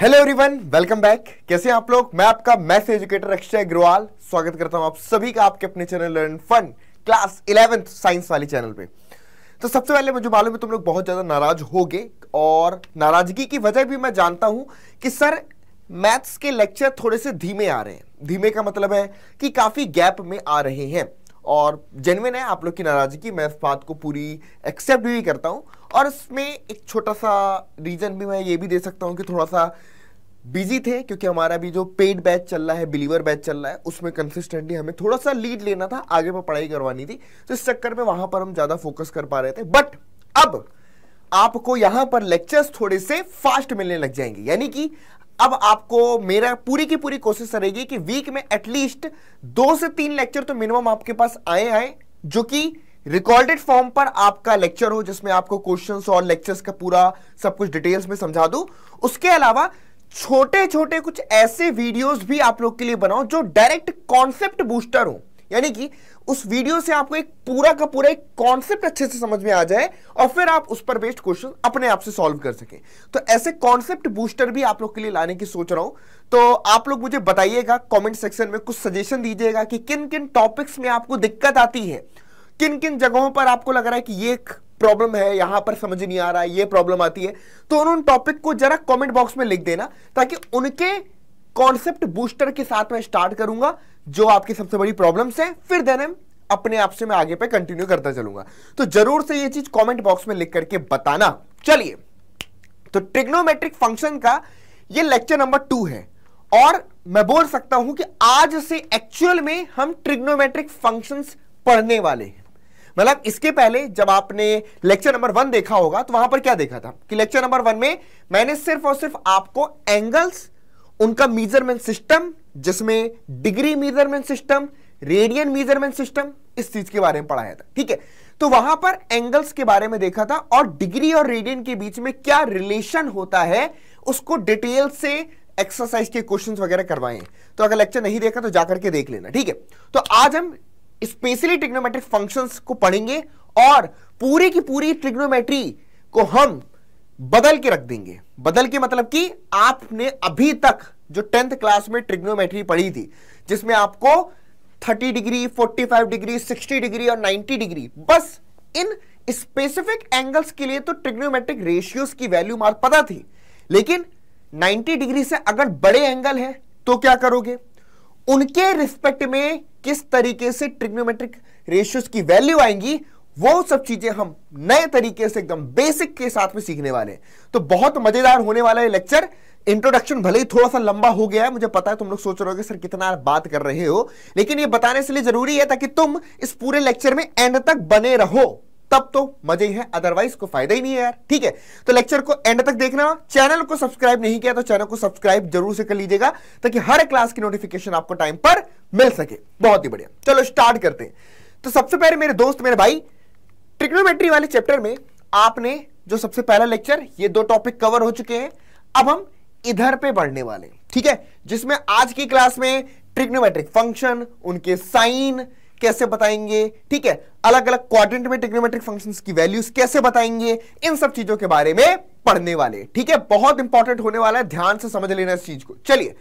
hello everyone welcome back कैसे हैं आप लोग मैं आपका मैथ एजुकेटर अक्षय अग्रवाल स्वागत करता हूं आप सभी का आपके अपने channel learn fun class eleventh science वाले चैनल पे तो सबसे पहले मुझे मालूम है तुम लोग बहुत ज़्यादा नाराज गए और नाराजगी की वजह भी मैं जानता हूं कि सर मैथ्स के लेक्चर थोड़े से धीमे आ रहे हैं धीमे का मतलब है कि काफ़ी गैप में आ रहे हैं और जेनविन है आप लोग की नाराज़गी मैं इस बात को पूरी एक्सेप्ट भी करता हूँ और इसमें एक छोटा सा रीज़न भी मैं ये भी दे सकता हूँ कि थोड़ा सा बिजी थे क्योंकि हमारा भी जो पेड बैच चल रहा है बिलीवर बैच चल रहा है उसमें कंसिस्टेंटली हमें थोड़ा सा लीड लेना था आगे पर पढ़ाई करवानी थी तो इस चक्कर में वहाँ पर हम ज़्यादा फोकस कर पा रहे थे बट अब आपको यहां पर लेक्चर्स थोड़े से फास्ट मिलने लग जाएंगे यानी कि अब आपको मेरा पूरी की पूरी कोशिश रहेगी कि वीक में एटलीस्ट दो से तीन लेक्चर तो मिनिमम आपके पास आए आए जो कि रिकॉर्डेड फॉर्म पर आपका लेक्चर हो जिसमें आपको क्वेश्चंस और लेक्चर्स का पूरा सब कुछ डिटेल्स में समझा दूं उसके अलावा छोटे छोटे कुछ ऐसे वीडियोस भी आप लोग के लिए बनाओ जो डायरेक्ट कॉन्सेप्ट बूस्टर हो यानी कि उस वीडियो से आपको एक पूरा का पूरा एक कॉन्सेप्ट अच्छे से समझ में आ जाए और फिर आप उस पर बेस्ड क्वेश्चन अपने आप से सॉल्व कर सकें तो ऐसे कॉन्सेप्ट बूस्टर भी आप लोग के लिए लाने की सोच रहा हूं तो आप लोग मुझे बताइएगा कमेंट सेक्शन में कुछ सजेशन दीजिएगा कि किन किन टॉपिक्स में आपको दिक्कत आती है किन किन जगहों पर आपको लग रहा है कि ये प्रॉब्लम है यहां पर समझ नहीं आ रहा है ये प्रॉब्लम आती है तो उन टॉपिक को जरा कॉमेंट बॉक्स में लिख देना ताकि उनके कॉन्सेप्ट बूस्टर के साथ में स्टार्ट करूंगा जो आपकी सबसे बड़ी प्रॉब्लम्स हैं फिर देन हम अपने आप से मैं आगे पे कंटिन्यू करता चलूंगा तो जरूर से ये चीज कमेंट बॉक्स में लिख करके बताना चलिए तो ट्रिग्नोमेट्रिक फंक्शन का ये लेक्चर नंबर टू है और मैं बोल सकता हूं कि आज से एक्चुअल में हम ट्रिग्नोमेट्रिक फंक्शंस पढ़ने वाले हैं मतलब इसके पहले जब आपने लेक्चर नंबर वन देखा होगा तो वहां पर क्या देखा था कि लेक्चर नंबर वन में मैंने सिर्फ और सिर्फ आपको एंगल्स उनका मीजरमेंट सिस्टम जिसमें degree measurement system radian measurement system इस चीज के बारे में पढ़ाया था ठीक है तो वहां पर एंगल्स के बारे में देखा था और डिग्री और रेडियन के बीच में क्या रिलेशन होता है उसको डिटेल से एक्सरसाइज के क्वेश्चंस वगैरह करवाए तो अगर लेक्चर नहीं देखा तो जाकर के देख लेना ठीक है तो आज हम स्पेशली ट्रिग्नोमेट्रिक फंक्शंस को पढ़ेंगे और पूरी की पूरी ट्रिग्नोमेट्री को हम बदल के रख देंगे बदल के मतलब कि आपने अभी तक जो टेंथ क्लास में ट्रिग्नोमेट्री पढ़ी थी जिसमें आपको 30 डिग्री 45 डिग्री 60 डिग्री और 90 डिग्री बस इन स्पेसिफिक एंगल्स के लिए तो ट्रिग्नोमेट्रिक रेशियोज की वैल्यू मार्क पता थी लेकिन 90 डिग्री से अगर बड़े एंगल है तो क्या करोगे उनके रिस्पेक्ट में किस तरीके से ट्रिग्नोमेट्रिक रेशियोज की वैल्यू आएंगी वो सब चीजें हम नए तरीके से एकदम बेसिक के साथ में सीखने वाले हैं तो बहुत मजेदार होने वाला है लेक्चर इंट्रोडक्शन भले ही थोड़ा सा लंबा हो गया है मुझे पता है तुम लोग सोच रहे हो सर कितना बात कर रहे हो लेकिन ये बताने से लिए जरूरी है ताकि तुम इस पूरे लेक्चर में एंड तक बने रहो तब तो मजे है अदरवाइज को फायदा ही नहीं है यार ठीक है तो लेक्चर को एंड तक देखना चैनल को सब्सक्राइब नहीं किया तो चैनल को सब्सक्राइब जरूर से कर लीजिएगा ताकि हर क्लास की नोटिफिकेशन आपको टाइम पर मिल सके बहुत ही बढ़िया चलो स्टार्ट करते हैं तो सबसे पहले मेरे दोस्त मेरे भाई ट्रिग्नोमेट्री वाले चैप्टर में आपने जो सबसे पहला लेक्चर ये दो टॉपिक कवर हो चुके हैं अब हम इधर पे बढ़ने वाले ठीक है जिसमें आज की क्लास में ट्रिग्नोमेट्रिक फंक्शन उनके साइन कैसे बताएंगे ठीक है अलग अलग क्वाड्रेंट में ट्रिग्नोमेट्रिक फंक्शंस की वैल्यूज कैसे बताएंगे इन सब चीजों के बारे में पढ़ने वाले ठीक है बहुत इंपॉर्टेंट होने वाला है ध्यान से समझ लेना इस चीज को चलिए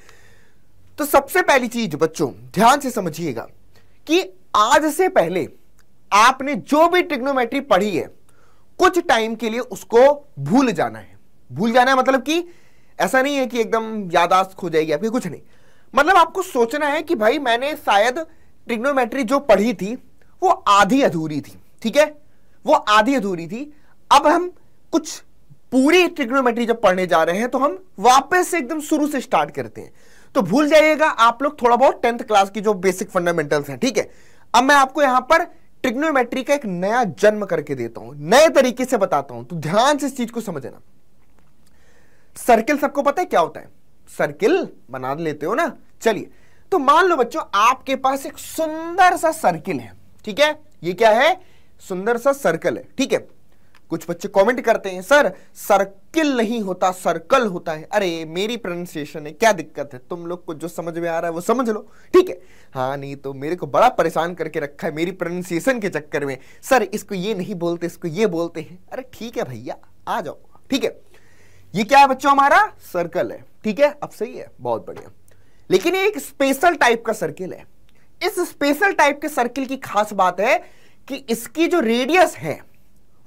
तो सबसे पहली चीज बच्चों ध्यान से समझिएगा कि आज से पहले आपने जो भी ट्रिग्नोमेट्री पढ़ी है कुछ टाइम के लिए उसको भूल जाना है भूल जाना है मतलब कि ऐसा नहीं है कि एकदम यादाश्त हो जाएगी आपकी कुछ नहीं मतलब आपको सोचना है कि भाई मैंने शायद ट्रिग्नोमेट्री जो पढ़ी थी वो आधी अधूरी थी ठीक है वो आधी अधूरी थी अब हम कुछ पूरी ट्रिग्नोमेट्री जब पढ़ने जा रहे हैं तो हम वापस एकदम शुरू से स्टार्ट करते हैं तो भूल जाइएगा आप लोग थोड़ा बहुत टेंथ क्लास की जो बेसिक फंडामेंटल्स हैं ठीक है अब मैं आपको यहां पर ट्रिग्नोमेट्री का एक नया जन्म करके देता हूं नए तरीके से बताता हूं तो ध्यान से इस चीज को समझना सर्किल सबको पता है क्या होता है सर्किल बना लेते हो ना चलिए तो मान लो बच्चों आपके पास एक सुंदर सा सर्किल है ठीक है ये क्या है सुंदर सा सर्कल है ठीक है कुछ बच्चे कमेंट करते हैं सर सर्किल नहीं होता सर्कल होता है अरे मेरी प्रोनाउंसिएशन है क्या दिक्कत है तुम लोग को जो समझ में आ रहा है वो समझ लो ठीक है हाँ नहीं तो मेरे को बड़ा परेशान करके रखा है मेरी प्रोनाउंसिएशन के चक्कर में सर इसको ये नहीं बोलते इसको ये बोलते हैं अरे ठीक है भैया आ जाओ ठीक है ये क्या है बच्चों हमारा सर्कल है ठीक है अब सही है बहुत बढ़िया लेकिन ये एक स्पेशल टाइप का सर्किल है इस स्पेशल टाइप के सर्किल की खास बात है कि इसकी जो रेडियस है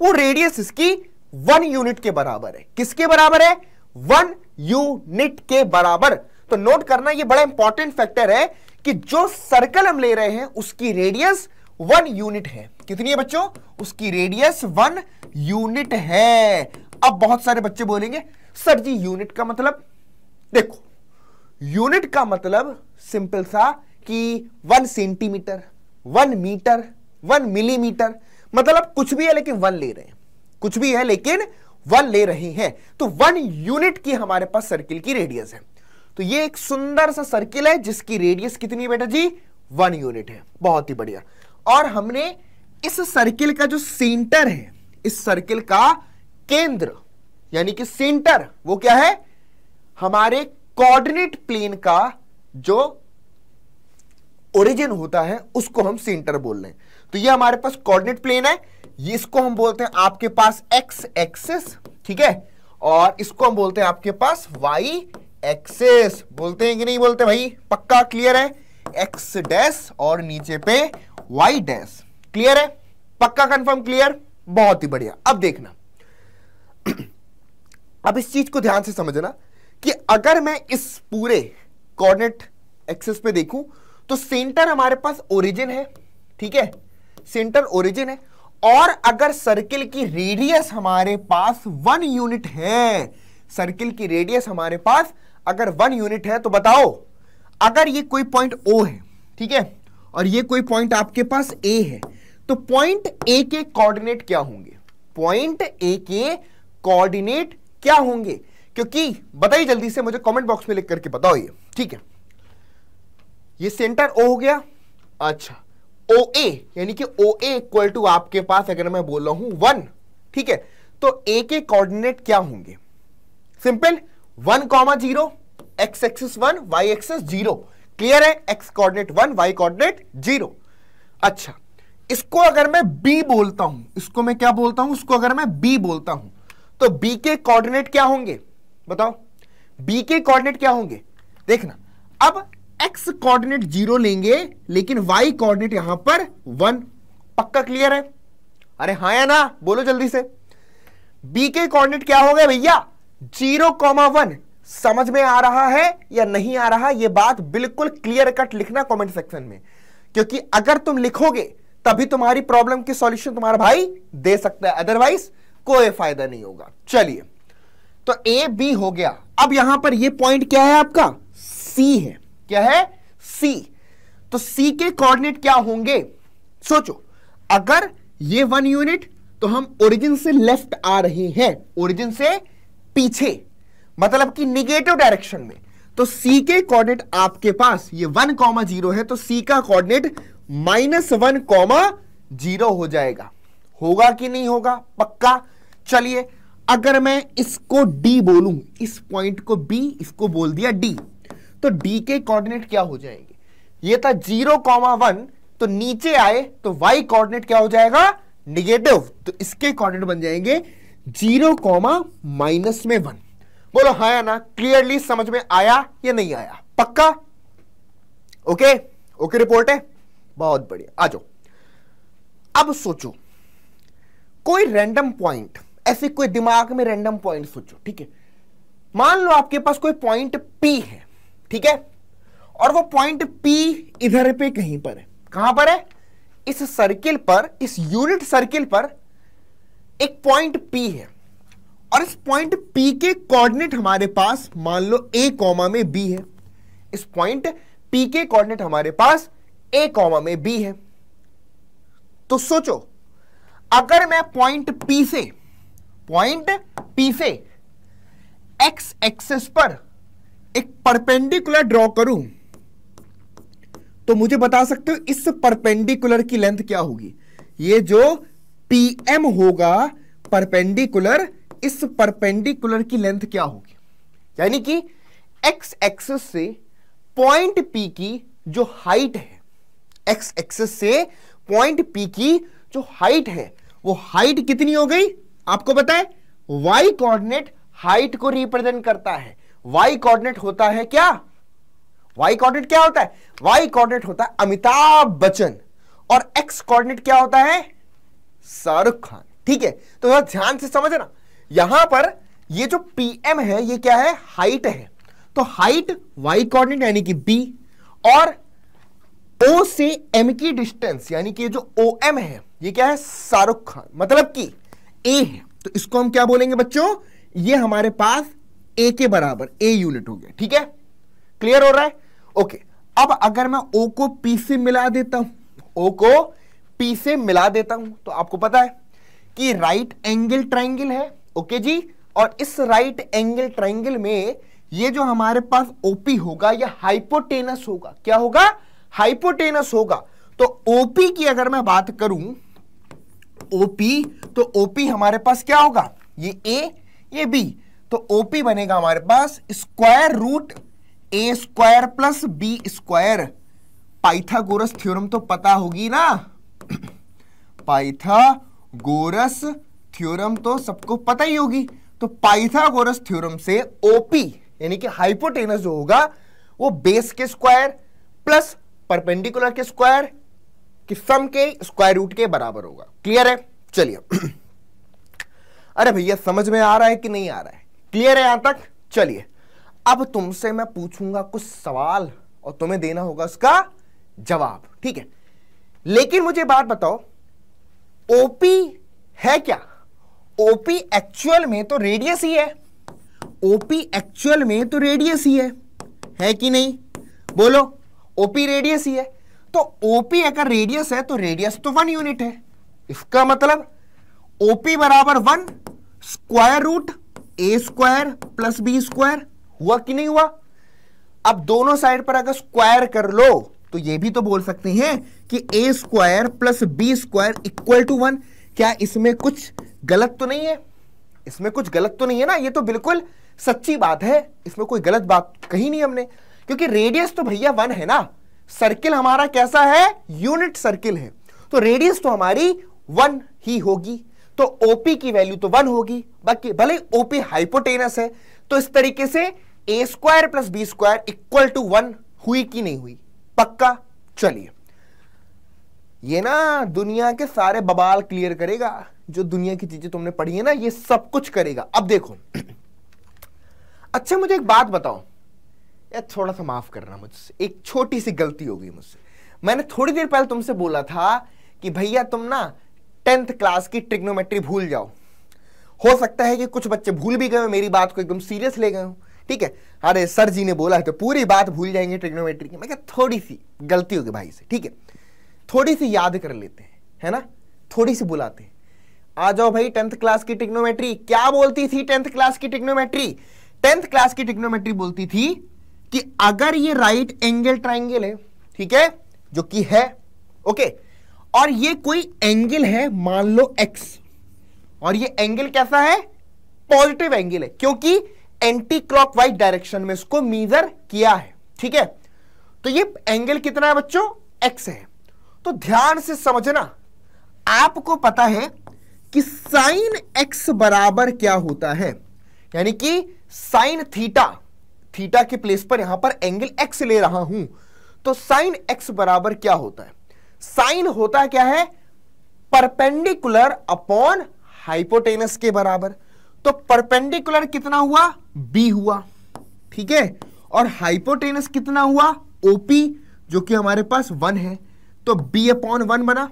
वो रेडियस इसकी वन यूनिट के बराबर है किसके बराबर है वन यूनिट के बराबर तो नोट करना ये बड़ा इंपॉर्टेंट फैक्टर है कि जो सर्कल हम ले रहे हैं उसकी रेडियस वन यूनिट है कितनी है बच्चों उसकी रेडियस वन यूनिट है अब बहुत सारे बच्चे बोलेंगे सर जी यूनिट का मतलब देखो यूनिट का मतलब सिंपल सा कि one centimetre one metre one millimetre मतलब कुछ भी है लेकिन वन ले रहे हैं कुछ भी है लेकिन वन ले रहे हैं तो वन यूनिट की हमारे पास सर्किल की रेडियस है तो ये एक सुंदर सा सर्किल है जिसकी रेडियस कितनी बेटा जी वन यूनिट है बहुत ही बढ़िया और हमने इस सर्किल का जो सेंटर है इस सर्किल का केंद्र यानी कि सेंटर वो क्या है हमारे कोऑर्डिनेट प्लेन का जो ओरिजिन होता है उसको हम सेंटर बोल रहे हैं तो ये हमारे पास कोऑर्डिनेट प्लेन है ये इसको हम बोलते हैं आपके पास एक्स एक्सिस ठीक है और इसको हम बोलते हैं आपके पास वाई एक्सिस बोलते हैं कि नहीं बोलते भाई पक्का क्लियर है एक्स डैश और नीचे पे वाई डैश क्लियर है पक्का कंफर्म क्लियर बहुत ही बढ़िया अब देखना अब इस चीज को ध्यान से समझना कि अगर मैं इस पूरे कोऑर्डिनेट एक्सेस पे देखूं तो सेंटर हमारे पास ओरिजिन है ठीक है सेंटर ओरिजिन है और अगर सर्किल की रेडियस हमारे पास वन यूनिट है सर्किल की रेडियस हमारे पास अगर वन यूनिट है तो बताओ अगर ये कोई पॉइंट ओ है ठीक है और ये कोई पॉइंट आपके पास ए है तो पॉइंट ए के कोऑर्डिनेट क्या होंगे पॉइंट ए के कोऑर्डिनेट क्या होंगे क्योंकि बताइए जल्दी से मुझे कमेंट बॉक्स में लिख करके बताओ ये ठीक है ये सेंटर ओ हो गया अच्छा ओ ए यानी कि ओ ए इक्वल टू आपके पास अगर मैं बोल रहा हूं वन ठीक है तो ए के कोऑर्डिनेट क्या होंगे simple one comma zero X axis one Y axis zero clear है x coordinate one Y coordinate zero अच्छा इसको अगर मैं बी बोलता हूं इसको मैं क्या बोलता हूं इसको अगर मैं बी बोलता हूं तो बी के कोऑर्डिनेट क्या होंगे बताओ बी के कोऑर्डिनेट क्या होंगे देखना अब एक्स कोऑर्डिनेट जीरो लेंगे लेकिन वाई कोऑर्डिनेट यहां पर वन पक्का क्लियर है अरे हाँ या ना बोलो जल्दी से बी के कोऑर्डिनेट क्या हो गए भैया जीरो कॉमा वन समझ में आ रहा है या नहीं आ रहा यह बात बिल्कुल क्लियर कट लिखना कमेंट सेक्शन में क्योंकि अगर तुम लिखोगे तभी तुम्हारी प्रॉब्लम की सॉल्यूशन तुम्हारा भाई दे सकता है अदरवाइज कोई फायदा नहीं होगा चलिए तो ए बी हो गया अब यहां पर यह पॉइंट क्या है आपका सी है क्या है सी तो सी के कोऑर्डिनेट क्या होंगे सोचो अगर ये वन यूनिट तो हम ओरिजिन से लेफ्ट आ रहे हैं ओरिजिन से पीछे मतलब कि निगेटिव डायरेक्शन में तो c के कोऑर्डिनेट आपके पास ये वन कॉमा जीरो है तो c का coordinate minus one comma zero हो जाएगा होगा कि नहीं होगा पक्का चलिए अगर मैं इसको d बोलूं इस पॉइंट को b इसको बोल दिया d तो डी के कोऑर्डिनेट क्या हो जाएंगे ये था जीरो कॉमा वन तो नीचे आए तो वाई कोऑर्डिनेट क्या हो जाएगा निगेटिव तो इसके कोऑर्डिनेट बन जाएंगे जीरो कॉमा माइनस में वन बोलो हाँ या ना क्लियरली समझ में आया या नहीं आया पक्का ओके ओके रिपोर्ट है बहुत बढ़िया आ जाओ अब सोचो कोई रैंडम पॉइंट ऐसे कोई दिमाग में रैंडम पॉइंट सोचो ठीक है मान लो आपके पास कोई पॉइंट पी है ठीक है और वो पॉइंट पी इधर पे कहीं पर है कहां पर है इस सर्किल पर इस यूनिट सर्किल पर एक पॉइंट पी है और इस पॉइंट पी के कोऑर्डिनेट हमारे पास मान लो ए कॉमा में बी है इस पॉइंट पी के कोऑर्डिनेट हमारे पास ए कॉमा में बी है तो सोचो अगर मैं पॉइंट पी से पॉइंट पी से एक्स एक्सेस पर एक परपेंडिकुलर ड्रॉ करूं तो मुझे बता सकते हो इस परपेंडिकुलर की लेंथ क्या होगी ये जो पीएम होगा परपेंडिकुलर इस परपेंडिकुलर की लेंथ क्या होगी यानी कि एक्स एक्सेस से पॉइंट पी की जो हाइट है एक्स एक्सेस से पॉइंट पी की जो हाइट है वो हाइट कितनी हो गई आपको पता वाई कोऑर्डिनेट हाइट को रिप्रेजेंट करता है वाई कोऑर्डिनेट होता है क्या वाई कोऑर्डिनेट क्या होता है वाई कोऑर्डिनेट होता है अमिताभ बच्चन और एक्स कोऑर्डिनेट क्या होता है शाहरुख खान ठीक है तो ध्यान से समझना यहां पर ये जो पीएम है ये क्या है हाइट है तो हाइट वाई कोऑर्डिनेट यानी कि बी और ओ से एम की डिस्टेंस यानी कि जो ओ एम है ये क्या है शाहरुख खान मतलब कि ए है तो इसको हम क्या बोलेंगे बच्चों ये हमारे पास ए के बराबर ए यूनिट हो गया ठीक है क्लियर हो रहा है ओके अब अगर मैं ओ को पी से मिला देता हूं ओ को पी से मिला देता हूं तो आपको पता है कि राइट एंगल ट्राइंगल है ओके जी और इस राइट एंगल ट्राइंगल में ये जो हमारे पास ओपी होगा या हाइपोटेनस होगा क्या होगा हाइपोटेनस होगा तो ओपी की अगर मैं बात करूं ओपी तो ओपी हमारे पास क्या होगा ये ए ये बी तो ओपी बनेगा हमारे पास square root A square plus B square Pythagoras theorem तो पता होगी ना पाइथागोरस थ्योरम तो सबको पता ही होगी तो पाइथागोरस थ्योरम से ओपी यानी कि हाइपोटेनस जो होगा वो बेस के स्क्वायर प्लस परपेंडिकुलर के स्क्वायर कि सम के स्क्वायर रूट के बराबर होगा क्लियर है चलिए अरे भैया समझ में आ रहा है कि नहीं आ रहा है क्लियर है यहां तक चलिए अब तुमसे मैं पूछूंगा कुछ सवाल और तुम्हें देना होगा उसका जवाब ठीक है लेकिन मुझे बात बताओ ओपी है क्या ओपी एक्चुअल में तो रेडियस ही है ओपी एक्चुअल में तो रेडियस ही है है कि नहीं बोलो ओपी रेडियस ही है तो ओपी अगर रेडियस है तो रेडियस तो वन यूनिट है इसका मतलब ओपी बराबर one square root A square plus B square हुआ कि नहीं हुआ अब दोनों साइड पर अगर स्क्वायर कर लो तो ये भी तो बोल सकते हैं कि A square plus B square equal to one क्या इसमें कुछ गलत तो नहीं है इसमें कुछ गलत तो नहीं है ना ये तो बिल्कुल सच्ची बात है इसमें कोई गलत बात कही नहीं हमने क्योंकि रेडियस तो भैया वन है ना सर्किल हमारा कैसा है यूनिट सर्किल है तो रेडियस तो हमारी वन ही होगी तो ओपी की वैल्यू तो वन होगी बाकी भले ओपी हाइपोटेनस है तो इस तरीके से A square plus B square equal to one हुई कि नहीं हुई पक्का चलिए ये ना दुनिया के सारे बबाल क्लियर करेगा जो दुनिया की चीजें तुमने पढ़ी है ना ये सब कुछ करेगा अब देखो अच्छा मुझे एक बात बताओ यार थोड़ा सा माफ करना मुझसे एक छोटी सी गलती हो गई मुझसे मैंने थोड़ी देर पहले तुमसे बोला था कि भैया तुम ना टेंथ क्लास की ट्रिग्नोमेट्री भूल जाओ हो सकता है कि कुछ बच्चे भूल भी गए मेरी बात को एकदम सीरियस ले गए ठीक है अरे सर जी ने बोला है तो पूरी बात भूल जाएंगे ट्रिग्नोमेट्री की मैं क्या थोड़ी सी गलती होगी भाई से ठीक है थोड़ी सी याद कर लेते हैं है ना थोड़ी सी बुलाते हैं आ जाओ भाई टेंथ क्लास की टिग्नोमेट्री क्या बोलती थी टेंथ क्लास की टिग्नोमेट्री टेंथ क्लास की टिग्नोमेट्री बोलती थी कि अगर ये राइट एंगल ट्राइंगल है ठीक है जो कि है ओके okay, और ये कोई एंगल है मान लो एक्स और ये एंगल कैसा है पॉजिटिव एंगल है क्योंकि एंटी क्लॉकवाइज डायरेक्शन में इसको मीजर किया है ठीक है तो ये एंगल कितना है बच्चों एक्स है तो ध्यान से समझना आपको पता है कि साइन एक्स बराबर क्या होता है यानी कि साइन थीटा थीटा के प्लेस पर यहां पर एंगल एक्स ले रहा हूं तो साइन एक्स बराबर क्या होता है साइन होता क्या है परपेंडिकुलर अपॉन हाइपोटेनस के बराबर तो परपेंडिकुलर कितना हुआ बी हुआ ठीक है और हाइपोटेनस कितना हुआ ओपी जो कि हमारे पास वन है तो बी अपॉन वन बना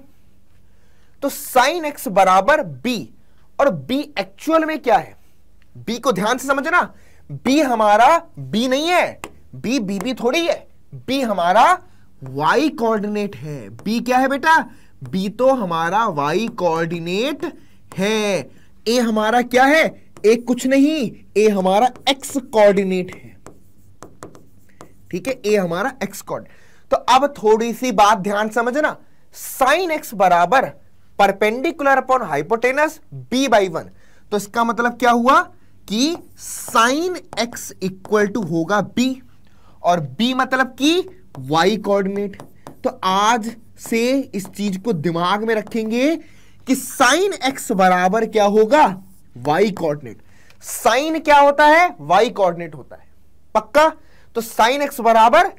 तो साइन एक्स बराबर बी और बी एक्चुअल में क्या है बी को ध्यान से समझना बी हमारा बी नहीं है बी बीबी थोड़ी है बी हमारा वाई कोऑर्डिनेट है बी क्या है बेटा बी तो हमारा वाई कोऑर्डिनेट है ए हमारा क्या है ए कुछ नहीं ए हमारा एक्स कोऑर्डिनेट है ठीक है ए हमारा एक्स कोऑर्डिनेट तो अब थोड़ी सी बात ध्यान समझना साइन एक्स बराबर perpendicular upon hypotenuse B by one तो इसका मतलब क्या हुआ कि साइन एक्स इक्वल टू होगा बी और बी मतलब की वाई कोऑर्डिनेट तो आज से इस चीज को दिमाग में रखेंगे कि साइन एक्स बराबर क्या होगा वाई कोऑर्डिनेट साइन क्या होता है वाई कोऑर्डिनेट होता है पक्का तो साइन एक्स बराबर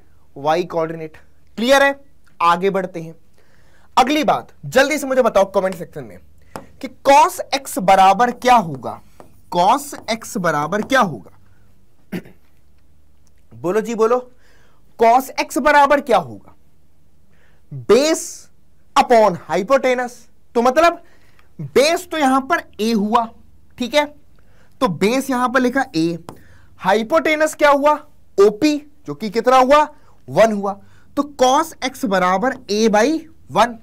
वाई कोऑर्डिनेट क्लियर है आगे बढ़ते हैं अगली बात जल्दी से मुझे बताओ कमेंट सेक्शन में कि कॉस एक्स बराबर क्या होगा कॉस एक्स बराबर क्या होगा बोलो जी बोलो कॉस एक्स बराबर क्या होगा बेस अपॉन हाइपोटेनस तो मतलब बेस तो यहां पर ए हुआ ठीक है तो बेस यहां पर लिखा ए हाइपोटेनस क्या हुआ ओपी जो कि कितना हुआ वन हुआ तो कॉस एक्स बराबर A by one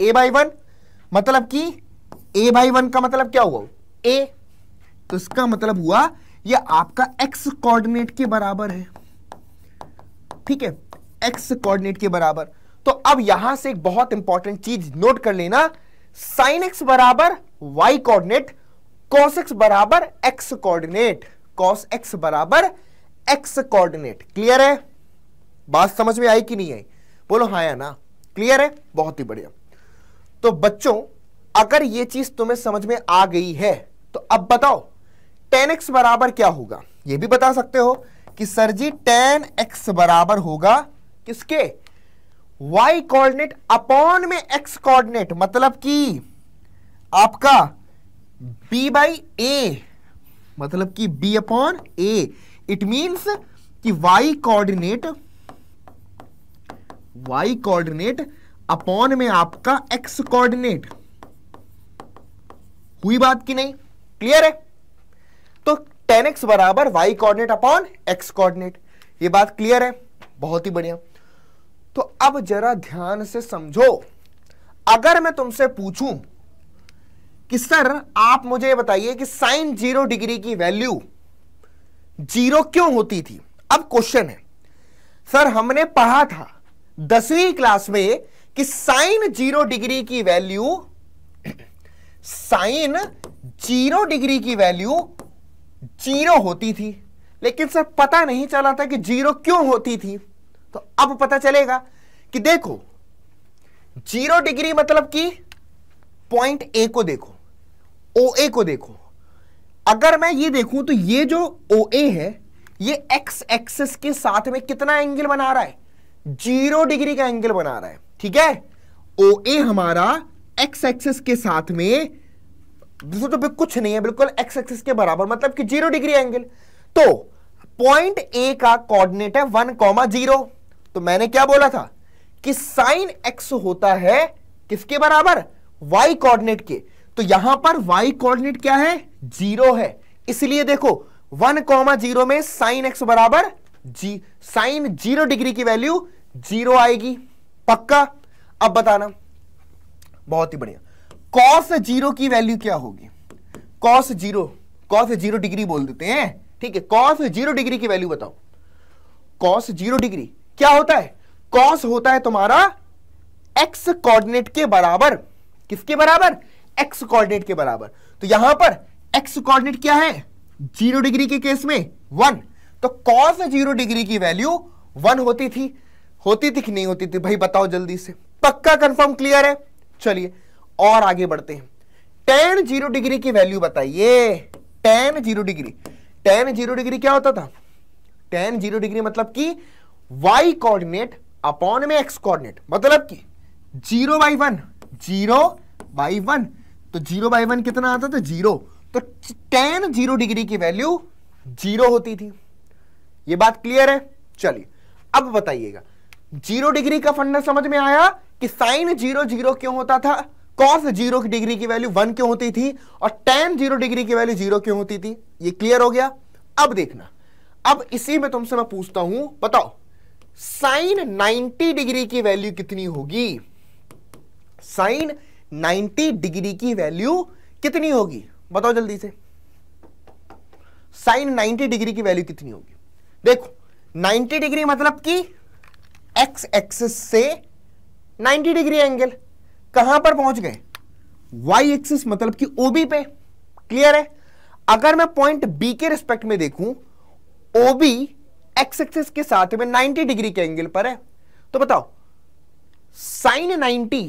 A by one मतलब कि ए बाई वन का मतलब क्या हुआ ए तो इसका मतलब हुआ ये आपका एक्स कोऑर्डिनेट के बराबर है ठीक है एक्स कोऑर्डिनेट के बराबर तो अब यहां से एक बहुत इंपॉर्टेंट चीज नोट कर लेना साइन एक्स बराबर वाई कोऑर्डिनेट कॉस एक्स बराबर एक्स कोऑर्डिनेट कॉस एक्स बराबर एक्स कोऑर्डिनेट क्लियर है बात समझ में आई कि नहीं आई बोलो हाँ या ना क्लियर है बहुत ही बढ़िया तो बच्चों अगर यह चीज तुम्हें समझ में आ गई है तो अब बताओ टेन एक्स बराबर क्या होगा यह भी बता सकते हो कि सर जी टेन एक्स बराबर होगा किसके y कोऑर्डिनेट अपॉन में x कोऑर्डिनेट मतलब कि आपका b बाई ए मतलब कि b upon A it means कि y coordinate y coordinate upon में आपका x कोऑर्डिनेट हुई बात की नहीं क्लियर है तो टेन एक्स बराबर y coordinate upon x coordinate ये बात क्लियर है बहुत ही बढ़िया तो अब जरा ध्यान से समझो अगर मैं तुमसे पूछूं कि सर आप मुझे बताइए कि साइन जीरो डिग्री की वैल्यू जीरो क्यों होती थी अब क्वेश्चन है सर हमने पढ़ा था दसवीं क्लास में कि साइन जीरो डिग्री की वैल्यू साइन जीरो डिग्री की वैल्यू जीरो होती थी लेकिन सर पता नहीं चला था कि जीरो क्यों होती थी तो अब पता चलेगा कि देखो जीरो डिग्री मतलब कि पॉइंट ए को देखो ओ ए को देखो अगर मैं ये देखूं तो ये जो ओ ए है ये एक्स एक्सिस के साथ में कितना एंगल बना रहा है जीरो डिग्री का एंगल बना रहा है ठीक है ओ ए हमारा एक्स एक्सिस के साथ में तो टॉपिक कुछ नहीं है बिल्कुल एक्स एक्सिस के बराबर मतलब कि जीरो डिग्री एंगल तो पॉइंट ए का कोऑर्डिनेट है वन कॉमा जीरो तो मैंने क्या बोला था कि साइन एक्स होता है किसके बराबर वाई कोऑर्डिनेट के तो यहां पर वाई कोऑर्डिनेट क्या है जीरो है इसलिए देखो वन कॉमा जीरो में साइन एक्स बराबर जी साइन जीरो डिग्री की वैल्यू जीरो आएगी पक्का अब बताना बहुत ही बढ़िया कॉस जीरो की वैल्यू क्या होगी cos zero cos zero degree बोल देते हैं ठीक है कॉस जीरो डिग्री की वैल्यू बताओ कॉस जीरो डिग्री क्या होता है कॉस होता है तुम्हारा एक्स कोऑर्डिनेट के बराबर किसके बराबर एक्स कोऑर्डिनेट के बराबर तो यहां पर एक्स कोऑर्डिनेट क्या है जीरो डिग्री के केस में वन तो कॉस जीरो डिग्री की वैल्यू वन होती थी होती थी कि नहीं होती थी भाई बताओ जल्दी से पक्का कंफर्म क्लियर है चलिए और आगे बढ़ते हैं टेन जीरो डिग्री की वैल्यू बताइए tan zero degree tan zero degree क्या होता था टेन जीरो डिग्री मतलब कि वाई कोऑर्डिनेट अपॉन में एक्स कोऑर्डिनेट मतलब कि zero by one zero by one तो जीरो बाई वन कितना आता था जीरो तो टेन जीरो डिग्री की वैल्यू जीरो होती थी ये बात क्लियर है चलिए अब बताइएगा जीरो डिग्री का फंडा समझ में आया कि साइन जीरो जीरो क्यों होता था कॉस जीरो की डिग्री की वैल्यू वन क्यों होती थी और टेन जीरो डिग्री की वैल्यू जीरो क्यों होती थी ये क्लियर हो गया अब देखना अब इसी में तुमसे मैं पूछता हूं बताओ साइन 90 डिग्री की वैल्यू कितनी होगी साइन 90 डिग्री की वैल्यू कितनी होगी बताओ जल्दी से साइन 90 डिग्री की वैल्यू कितनी होगी देखो 90 डिग्री मतलब कि एक्स एक्सिस से 90 डिग्री एंगल कहां पर पहुंच गए वाई एक्सिस मतलब कि ओबी पे क्लियर है अगर मैं पॉइंट बी के रिस्पेक्ट में देखूं ओबी एक्स एक्सिस के साथ में 90 डिग्री के एंगल पर है तो बताओ साइन 90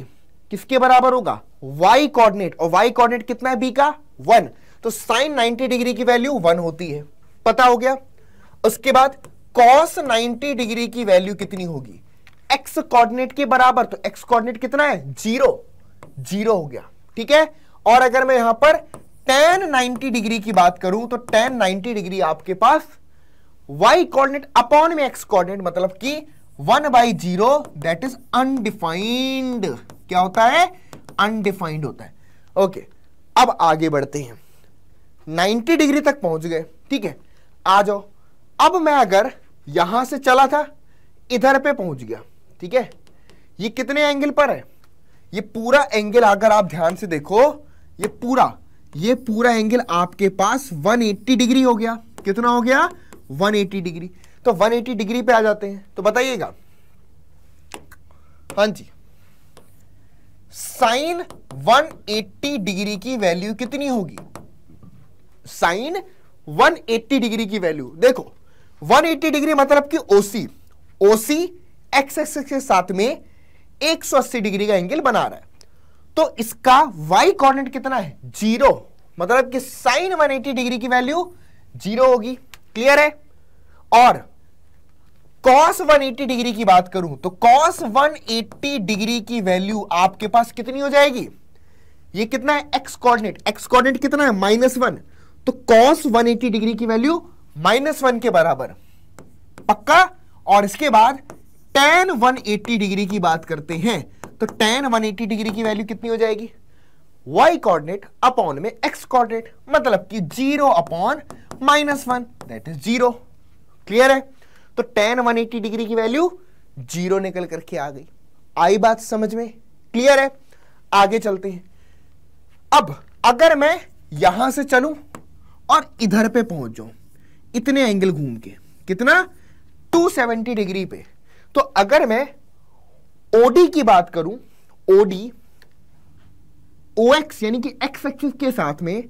किसके बराबर होगा y कोऑर्डिनेट और y कोऑर्डिनेट कितना है b का 1 तो साइन 90 डिग्री की वैल्यू 1 होती है पता हो गया उसके बाद कॉस 90 डिग्री की वैल्यू कितनी होगी एक्स कोऑर्डिनेट के बराबर तो एक्स कोऑर्डिनेट कितना है जीरो जीरो हो गया ठीक है और अगर मैं यहां पर टेन नाइनटी डिग्री की बात करूं तो टेन नाइनटी डिग्री आपके पास वाई कोऑर्डिनेट अपॉन में एक्स कोऑर्डिनेट मतलब कि one by zero that is undefined क्या होता है अनडिफाइंड होता है ओके अब आगे बढ़ते हैं नाइनटी डिग्री तक पहुंच गए ठीक है आ जाओ अब मैं अगर यहां से चला था इधर पे पहुंच गया ठीक है ये कितने एंगल पर है ये पूरा एंगल अगर आप ध्यान से देखो ये पूरा ये पूरा एंगल आपके पास 180 डिग्री हो गया कितना हो गया 180 डिग्री तो 180 डिग्री पे आ जाते हैं तो बताइएगा हाँ जी साइन 180 डिग्री की वैल्यू कितनी होगी साइन 180 डिग्री की वैल्यू देखो 180 डिग्री मतलब कि ओसी ओसी एक्स एक्सिस के साथ में 180 डिग्री का एंगल बना रहा है तो इसका वाई कॉर्डिनेट कितना है जीरो मतलब कि साइन 180 डिग्री की वैल्यू जीरो होगी क्लियर है और कॉस 180 डिग्री की बात करूं तो कॉस 180 डिग्री की वैल्यू आपके पास कितनी हो जाएगी ये कितना है एक्स कॉर्डिनेट एक्स कॉर्डिनेट कितना है माइनस वन तो कॉस 180 डिग्री की वैल्यू माइनस वन के बराबर पक्का और इसके बाद टेन 180 डिग्री की बात करते हैं तो टेन 180 डिग्री की वैल्यू कितनी हो जाएगी y कोऑर्डिनेट अपॉन में x कोऑर्डिनेट मतलब कि zero upon minus one that is zero clear है तो टेन 180 डिग्री की वैल्यू जीरो निकल करके आ गई आई बात समझ में क्लियर है आगे चलते हैं अब अगर मैं यहां से चलूं और इधर पे पहुंच जाऊं इतने एंगल घूम के कितना 270 डिग्री पे तो अगर मैं ओडी की बात करूं ओडी ओ एक्स यानी कि एक्स एक्सिस के साथ में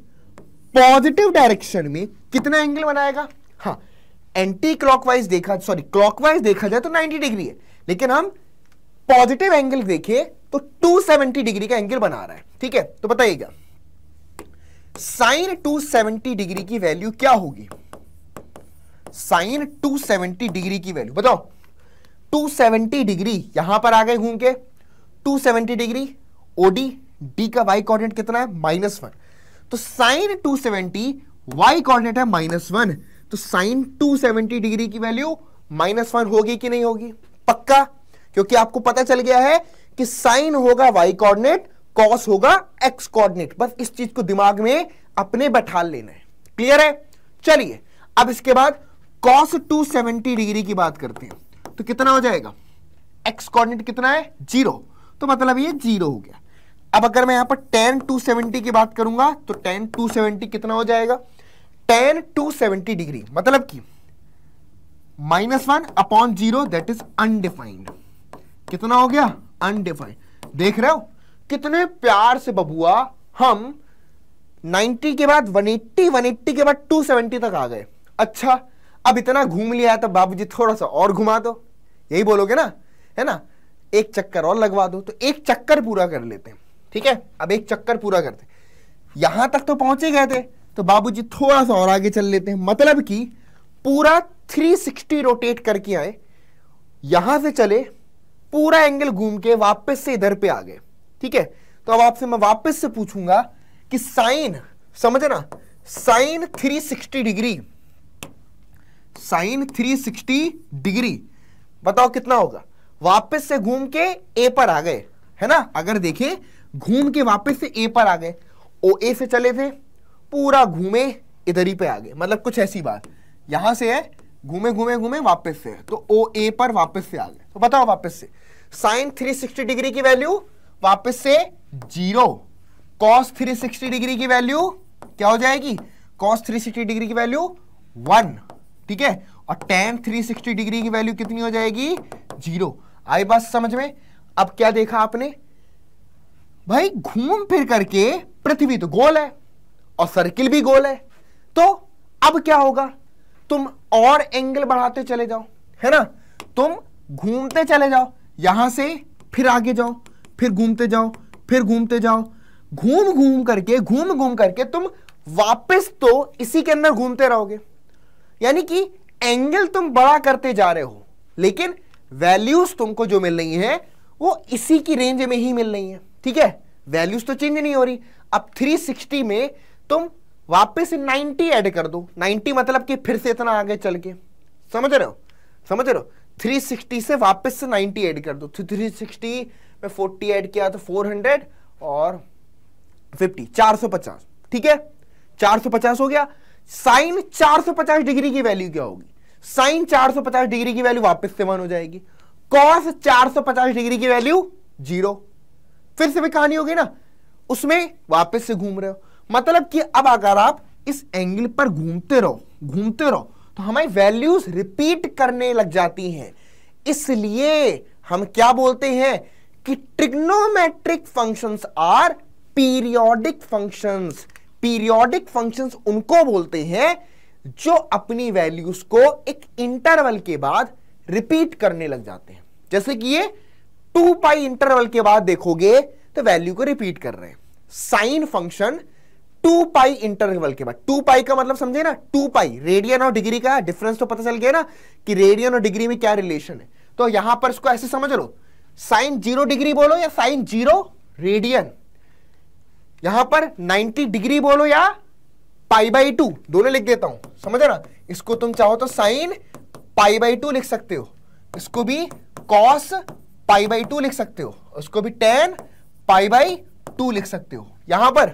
पॉजिटिव डायरेक्शन में कितना एंगल बनाएगा हाँ एंटी क्लॉकवाइज देखा सॉरी क्लॉकवाइज देखा जाए तो 90 डिग्री है लेकिन हम पॉजिटिव एंगल देखे तो 270 डिग्री का एंगल बना रहा है ठीक है तो बताइएगा साइन 270 डिग्री की वैल्यू क्या होगी साइन 270 डिग्री की वैल्यू बताओ 270 डिग्री यहां पर आ गए घूम के 270 डिग्री ओडी डी का वाई कोऑर्डिनेट कितना है माइनस वन तो साइन 270 वाई कोऑर्डिनेट है माइनस वन तो साइन 270 डिग्री की वैल्यू माइनस वन होगी कि नहीं होगी पक्का क्योंकि आपको पता चल गया है कि साइन होगा वाई कोऑर्डिनेट कॉस होगा एक्स कोऑर्डिनेट बस इस चीज को दिमाग में अपने बैठा लेना है क्लियर है चलिए अब इसके बाद कॉस 270 डिग्री की बात करते हैं तो कितना हो जाएगा एक्स कॉर्डिनेट कितना है जीरो तो मतलब ये जीरो हो गया अब अगर मैं यहां पर टेन टू सेवेंटी की बात करूंगा तो टेन टू सेवेंटी कितना हो जाएगा टेन टू सेवेंटी डिग्री मतलब कि minus one upon zero that is undefined कितना हो गया अनडिफाइंड देख रहे हो कितने प्यार से बबुआ हम 90 के बाद 180 180 के बाद 270 तक आ गए अच्छा अब इतना घूम लिया तो बाबूजी थोड़ा सा और घुमा दो यही बोलोगे ना है ना एक चक्कर और लगवा दो तो एक चक्कर पूरा कर लेते हैं ठीक है अब एक चक्कर पूरा करते यहां तक तो पहुंचे गए थे तो बाबूजी थोड़ा सा और आगे चल लेते हैं मतलब कि पूरा 360 रोटेट करके आए यहां से चले पूरा एंगल घूम के वापस से इधर पे आ गए ठीक है तो अब आपसे मैं वापस से पूछूंगा कि साइन समझे ना साइन 360 डिग्री साइन 360 डिग्री बताओ कितना होगा वापस से घूम के ए पर आ गए है ना अगर देखे घूम के वापस से ए पर आ गए ओ ए से चले थे पूरा घूमे इधर ही पे आ गए मतलब कुछ ऐसी बात यहां से है घूमे घूमे घूमे वापस से तो ओ ए पर वापस से आ गए तो बताओ वापस से साइन 360 डिग्री की वैल्यू वापस से जीरो कॉस 360 डिग्री की वैल्यू क्या हो जाएगी कॉस 360 डिग्री की वैल्यू वन ठीक है और tan 360 डिग्री की वैल्यू कितनी हो जाएगी जीरो आई बात समझ में अब क्या देखा आपने भाई घूम फिर करके पृथ्वी तो गोल है और सर्किल भी गोल है तो अब क्या होगा तुम और एंगल बढ़ाते चले जाओ है ना तुम घूमते चले जाओ यहां से फिर आगे जाओ फिर घूमते जाओ फिर घूमते जाओ घूम घूम करके घूम घूम करके तुम वापस तो इसी के अंदर घूमते रहोगे यानी कि एंगल तुम बड़ा करते जा रहे हो लेकिन वैल्यूज तुमको जो मिल रही हैं वो इसी की रेंज में ही मिल रही हैं ठीक है वैल्यूज तो चेंज नहीं हो रही अब 360 में तुम वापस 90 ऐड कर दो 90 मतलब कि फिर से इतना आगे चल के समझ रहे हो समझ रहे हो 360 से वापस से 90 ऐड कर दो 360 तो में 40 ऐड किया तो 400 और 50 450 ठीक है 450 हो गया साइन 450 डिग्री की वैल्यू क्या होगी साइन 450 डिग्री की वैल्यू वापस से वन हो जाएगी कॉस 450 डिग्री की वैल्यू जीरो फिर से भी कहानी होगी ना उसमें वापस से घूम रहे हो मतलब कि अब अगर आप इस एंगल पर घूमते रहो घूमते रहो तो हमारी वैल्यूज रिपीट करने लग जाती हैं इसलिए हम क्या बोलते हैं कि trigonometric functions are periodic functions periodic functions उनको बोलते हैं जो अपनी वैल्यूज को एक इंटरवल के बाद रिपीट करने लग जाते हैं जैसे कि ये टू पाई इंटरवल के बाद देखोगे तो वैल्यू को रिपीट कर रहे हैं sine function two pi interval के बाद टू पाई का मतलब समझे ना टू पाई रेडियन और डिग्री का डिफरेंस तो पता चल गया ना कि रेडियन और डिग्री में क्या रिलेशन है तो यहां पर इसको ऐसे समझ लो साइन जीरो डिग्री बोलो या साइन जीरो रेडियन यहां पर 90 डिग्री बोलो या पाई बाई टू दोनों लिख देता हूं समझे ना इसको तुम चाहो तो साइन पाई बाई टू लिख सकते हो इसको भी कॉस पाई बाई टू लिख सकते हो उसको भी टेन पाई बाई टू लिख सकते हो यहां पर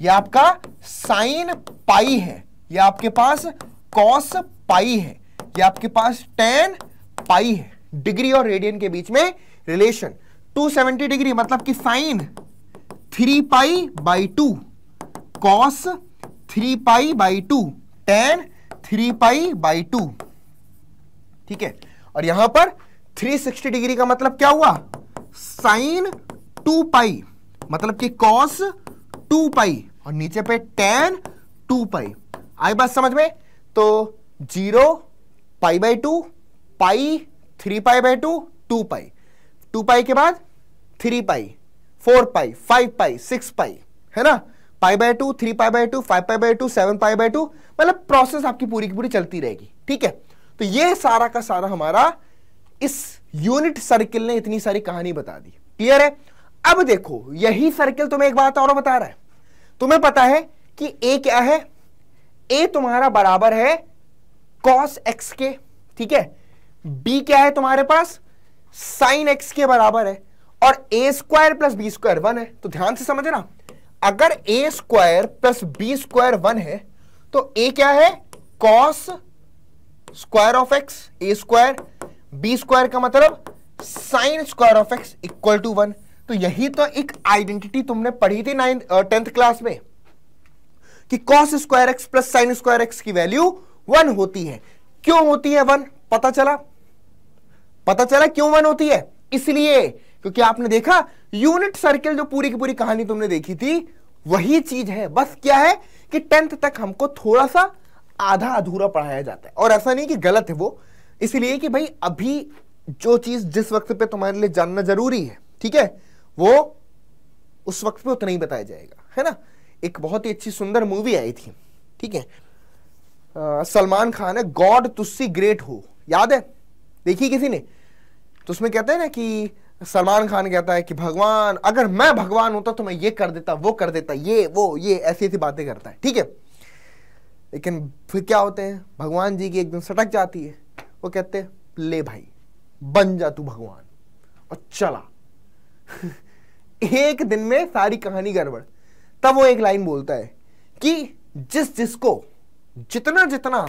ये यह आपका साइन पाई है ये आपके पास कॉस पाई है ये आपके पास टेन पाई है डिग्री और रेडियन के बीच में रिलेशन 270 डिग्री मतलब कि sine three pi by two cos three pi by two tan three pi by two ठीक है और यहां पर 360 डिग्री का मतलब क्या हुआ साइन टू पाई मतलब कि कॉस टू पाई और नीचे पे टेन टू पाई आई बात समझ में तो zero pi by two pi three pi by two two pi two pi के बाद three pi four pi five pi six pi है ना pi by two three pi by two five pi by two seven pi by two मतलब process आपकी पूरी की पूरी चलती रहेगी ठीक है तो ये सारा का सारा हमारा इस यूनिट सर्किल ने इतनी सारी कहानी बता दी क्लियर है अब देखो यही सर्किल तुम्हें एक बात और बता रहा है तुम्हें पता है कि ए क्या है ए तुम्हारा बराबर है कॉस एक्स के ठीक है बी क्या है तुम्हारे पास साइन एक्स के बराबर है और a square plus B square one है तो ध्यान से समझे ना अगर a square plus B square one है तो ए क्या है cos square of x a square b square का मतलब sine square of x equal to one तो यही तो एक आइडेंटिटी तुमने पढ़ी थी नाइन टेंथ क्लास में कि cos square x plus sine square x की वैल्यू वन होती है क्यों होती है वन पता चला पता चला क्यों वन होती है इसलिए क्योंकि आपने देखा यूनिट सर्किल जो पूरी की पूरी कहानी तुमने देखी थी वही चीज है बस क्या है कि टेंथ तक हमको थोड़ा सा आधा अधूरा पढ़ाया जाता है और ऐसा नहीं कि गलत है वो इसलिए कि भाई अभी जो चीज जिस वक्त पे तुम्हारे लिए जानना जरूरी है ठीक है वो उस वक्त पे उतना ही बताया जाएगा है ना एक बहुत ही अच्छी सुंदर मूवी आई थी ठीक है सलमान खान है गॉड तुस्सी ग्रेट हो याद है देखी किसी ने तो उसमें कहते हैं ना कि सलमान खान कहता है कि भगवान अगर मैं भगवान होता तो मैं ये कर देता वो कर देता ये वो ये ऐसी ऐसी बातें करता है ठीक है लेकिन फिर क्या होते हैं भगवान जी की एक दिन सटक जाती है वो कहते हैं ले भाई बन जा तू भगवान और चला एक दिन में सारी कहानी गड़बड़ तब वो एक लाइन बोलता है कि जिस जिसको जितना जितना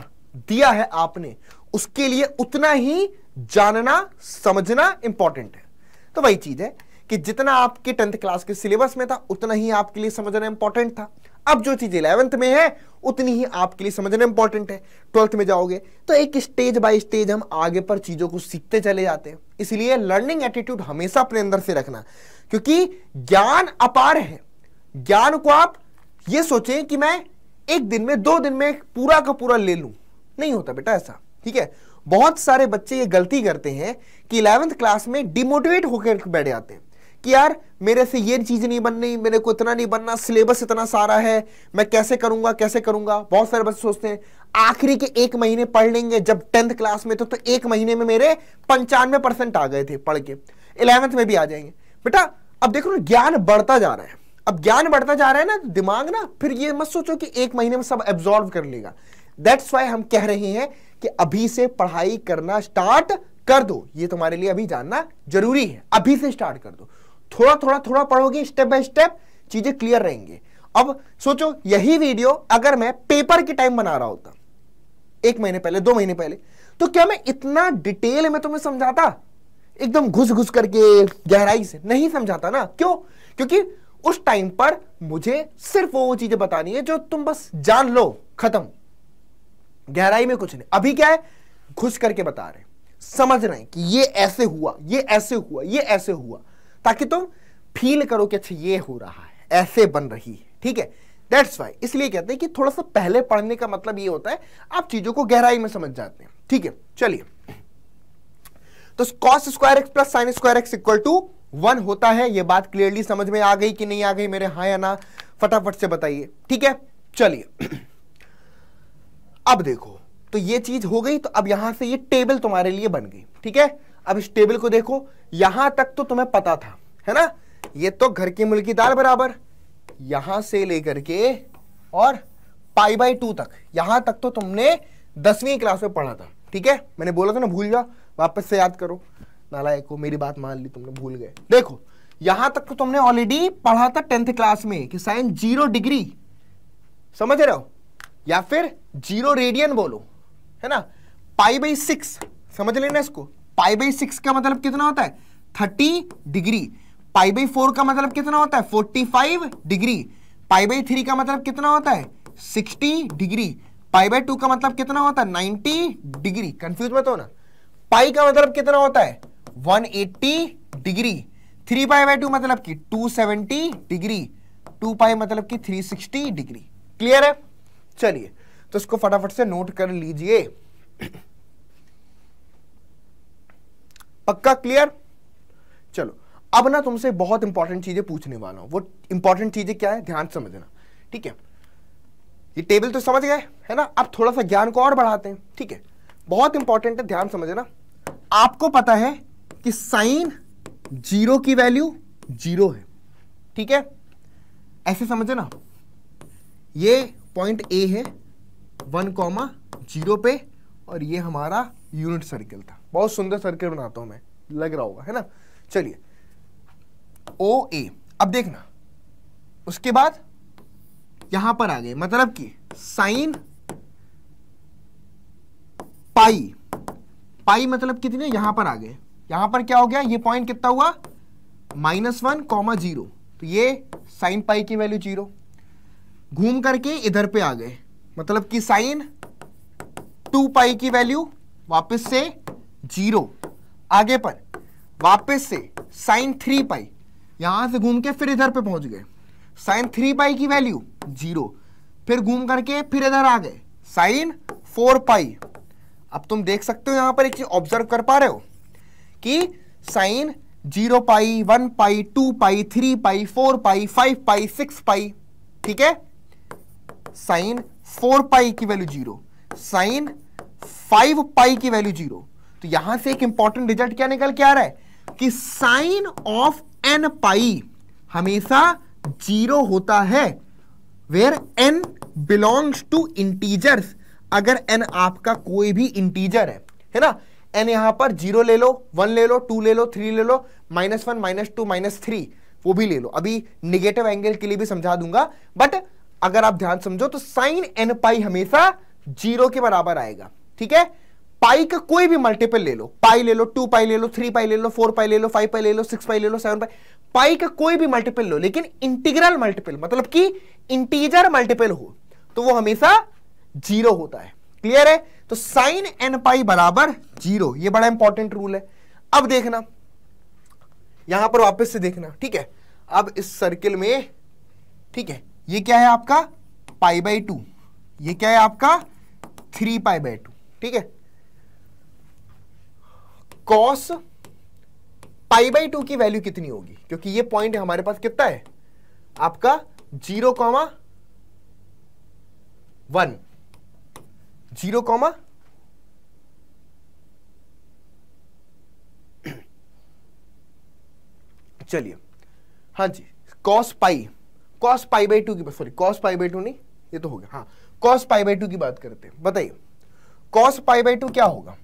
दिया है आपने उसके लिए उतना ही जानना समझना इंपॉर्टेंट है तो वही चीज है कि जितना आपके टेंथ क्लास के सिलेबस में था उतना ही आपके लिए समझना इंपॉर्टेंट था अब जो चीज इलेवेंथ में है उतनी ही आपके लिए समझना इंपॉर्टेंट है ट्वेल्थ में जाओगे तो एक स्टेज बाय स्टेज हम आगे पर चीजों को सीखते चले जाते हैं इसलिए लर्निंग एटीट्यूड हमेशा अपने अंदर से रखना क्योंकि ज्ञान अपार है ज्ञान को आप ये सोचें कि मैं एक दिन में दो दिन में पूरा का पूरा ले लूं नहीं होता बेटा ऐसा ठीक है बहुत सारे बच्चे ये गलती करते हैं कि इलेवेंथ क्लास में डिमोटिवेट होकर बैठ जाते हैं कि यार मेरे से ये चीज़ नहीं बननी मेरे को इतना नहीं बनना सिलेबस इतना सारा है मैं कैसे करूंगा कैसे करूंगा बहुत सारे बच्चे सोचते हैं आखिरी के एक महीने पढ़ लेंगे जब टेंथ क्लास में तो, तो एक महीने में मेरे पंचानवे परसेंट आ गए थे पढ़ के इलेवेंथ में भी आ जाएंगे बेटा अब देखो ना ज्ञान बढ़ता जा रहा है अब ज्ञान बढ़ता जा रहा है ना दिमाग ना फिर ये मत सोचो कि एक महीने में सब एब्जॉर्व कर लेगा दैट्स वाई हम कह रहे हैं कि अभी से पढ़ाई करना स्टार्ट कर दो ये तुम्हारे लिए अभी जानना जरूरी है अभी से स्टार्ट कर दो थोड़ा थोड़ा थोड़ा पढ़ोगे स्टेप बाय स्टेप चीजें क्लियर रहेंगे अब सोचो यही वीडियो अगर मैं पेपर के टाइम बना रहा होता एक महीने पहले दो महीने पहले तो क्या मैं इतना डिटेल में तुम्हें समझाता एकदम घुस घुस करके गहराई से नहीं समझाता ना क्यों क्योंकि उस टाइम पर मुझे सिर्फ वो चीजें बतानी है जो तुम बस जान लो खत्म गहराई में कुछ नहीं अभी क्या है घुस करके बता रहे समझ रहे हैं कि ये ऐसे हुआ ये ऐसे हुआ ये ऐसे हुआ ताकि तुम फील करो कि अच्छा ये हो रहा है ऐसे बन रही है ठीक है दैट्स वाई इसलिए कहते हैं कि थोड़ा सा पहले पढ़ने का मतलब ये होता है आप चीजों को गहराई में समझ जाते हैं ठीक है चलिए तो cos square x plus sine square x equal to one होता है ये बात क्लियरली समझ में आ गई कि नहीं आ गई मेरे हाँ या ना फटाफट से बताइए ठीक है चलिए अब देखो तो ये चीज हो गई तो अब यहां से ये टेबल तुम्हारे लिए बन गई ठीक है अब इस टेबल को देखो यहां तक तो तुम्हें पता था है ना ये तो घर की मुल्की दाल बराबर यहां से लेकर के और पाई बाई टू तक यहां तक तो तुमने दसवीं क्लास में पढ़ा था ठीक है मैंने बोला था ना भूल जाओ वापस से याद करो नाला एक मेरी बात मान ली तुमने भूल गए देखो यहां तक तो तुमने ऑलरेडी पढ़ा था टेंथ क्लास में कि साइन जीरो डिग्री समझ रहे हो या फिर जीरो रेडियन बोलो है ना पाई बाई सिक्स समझ लेना इसको पाई बाई सिक्स का मतलब कितना होता है thirty degree pi by four का मतलब कितना होता है forty five degree pi by three का मतलब कितना होता है sixty degree pi by two का मतलब कितना होता है नाइनटी डिग्री कंफ्यूज मत हो ना पाई का मतलब कितना होता है one eighty degree three pi by two मतलब की two seventy degree two pi मतलब की थ्री सिक्सटी डिग्री क्लियर है चलिए तो इसको फटाफट से नोट कर लीजिए पक्का क्लियर चलो अब ना तुमसे बहुत इंपॉर्टेंट चीजें पूछने वाला हूं वो इंपॉर्टेंट चीजें क्या है ध्यान समझना ठीक है ये टेबल तो समझ गए है ना अब थोड़ा सा ज्ञान को और बढ़ाते हैं ठीक है बहुत इंपॉर्टेंट है ध्यान समझना आपको पता है कि साइन जीरो की वैल्यू जीरो है ठीक है ऐसे समझे ना ये पॉइंट ए है वन कॉमा जीरो पे और ये हमारा यूनिट सर्किल था बहुत सुंदर सर्किल बनाता हूं मैं लग रहा होगा है ना चलिए ओ ए अब देखना उसके बाद यहां पर आ गए मतलब कि साइन पाई पाई मतलब कितने यहां पर आ गए यहां पर क्या हो गया ये पॉइंट कितना हुआ माइनस वन कॉमा जीरो तो ये साइन पाई की वैल्यू जीरो घूम करके इधर पे आ गए मतलब कि साइन टू पाई की वैल्यू वापस से जीरो आगे पर वापस से साइन थ्री पाई यहां से घूम के फिर इधर पे पहुंच गए साइन थ्री पाई की वैल्यू जीरो फिर घूम करके फिर इधर आ गए साइन फोर पाई अब तुम देख सकते हो यहां पर एक चीज ऑब्जर्व कर पा रहे हो कि sine zero pi one pi two pi three pi four pi five pi six pi ठीक है साइन फोर पाई की value zero sine five pi की वैल्यू जीरो तो यहां से एक इंपॉर्टेंट रिजल्ट क्या निकल के आ रहा है कि साइन ऑफ एन पाई हमेशा जीरो होता है where n belongs to integers अगर एन आपका कोई भी इंटीजर है है ना एन यहां पर जीरो ले लो वन ले लो टू ले लो थ्री ले लो minus one minus two minus three वो भी ले लो अभी निगेटिव एंगल के लिए भी समझा दूंगा बट अगर आप ध्यान समझो तो साइन एन पाई हमेशा जीरो के बराबर आएगा ठीक है पाई का कोई भी मल्टीपल ले लो पाई ले लो टू पाई ले लो थ्री पाई ले लो फोर पाई ले लो फाइव पाई ले लो सिक्स पाई ले लो सेवन पाई पाई का कोई भी मल्टीपल लो लेकिन इंटीग्रल मल्टीपल मतलब कि इंटीजर मल्टीपल हो तो वो हमेशा जीरो होता है क्लियर है तो साइन एन पाई बराबर जीरो ये बड़ा इंपॉर्टेंट रूल है अब देखना यहां पर वापस से देखना ठीक है अब इस सर्किल में ठीक है ये क्या है आपका पाई बाई टू ये क्या है आपका थ्री पाई बाई टू ठीक है कॉस पाई बाई टू की वैल्यू कितनी होगी क्योंकि ये पॉइंट हमारे पास कितना है आपका zero comma one zero comma चलिए हाँ जी cos pi cos pi by two की sorry cos pi by two नहीं ये तो हो गया हाँ कॉस पाई बाई टू की बात करते हैं बताइए कॉस पाई बाई टू क्या होगा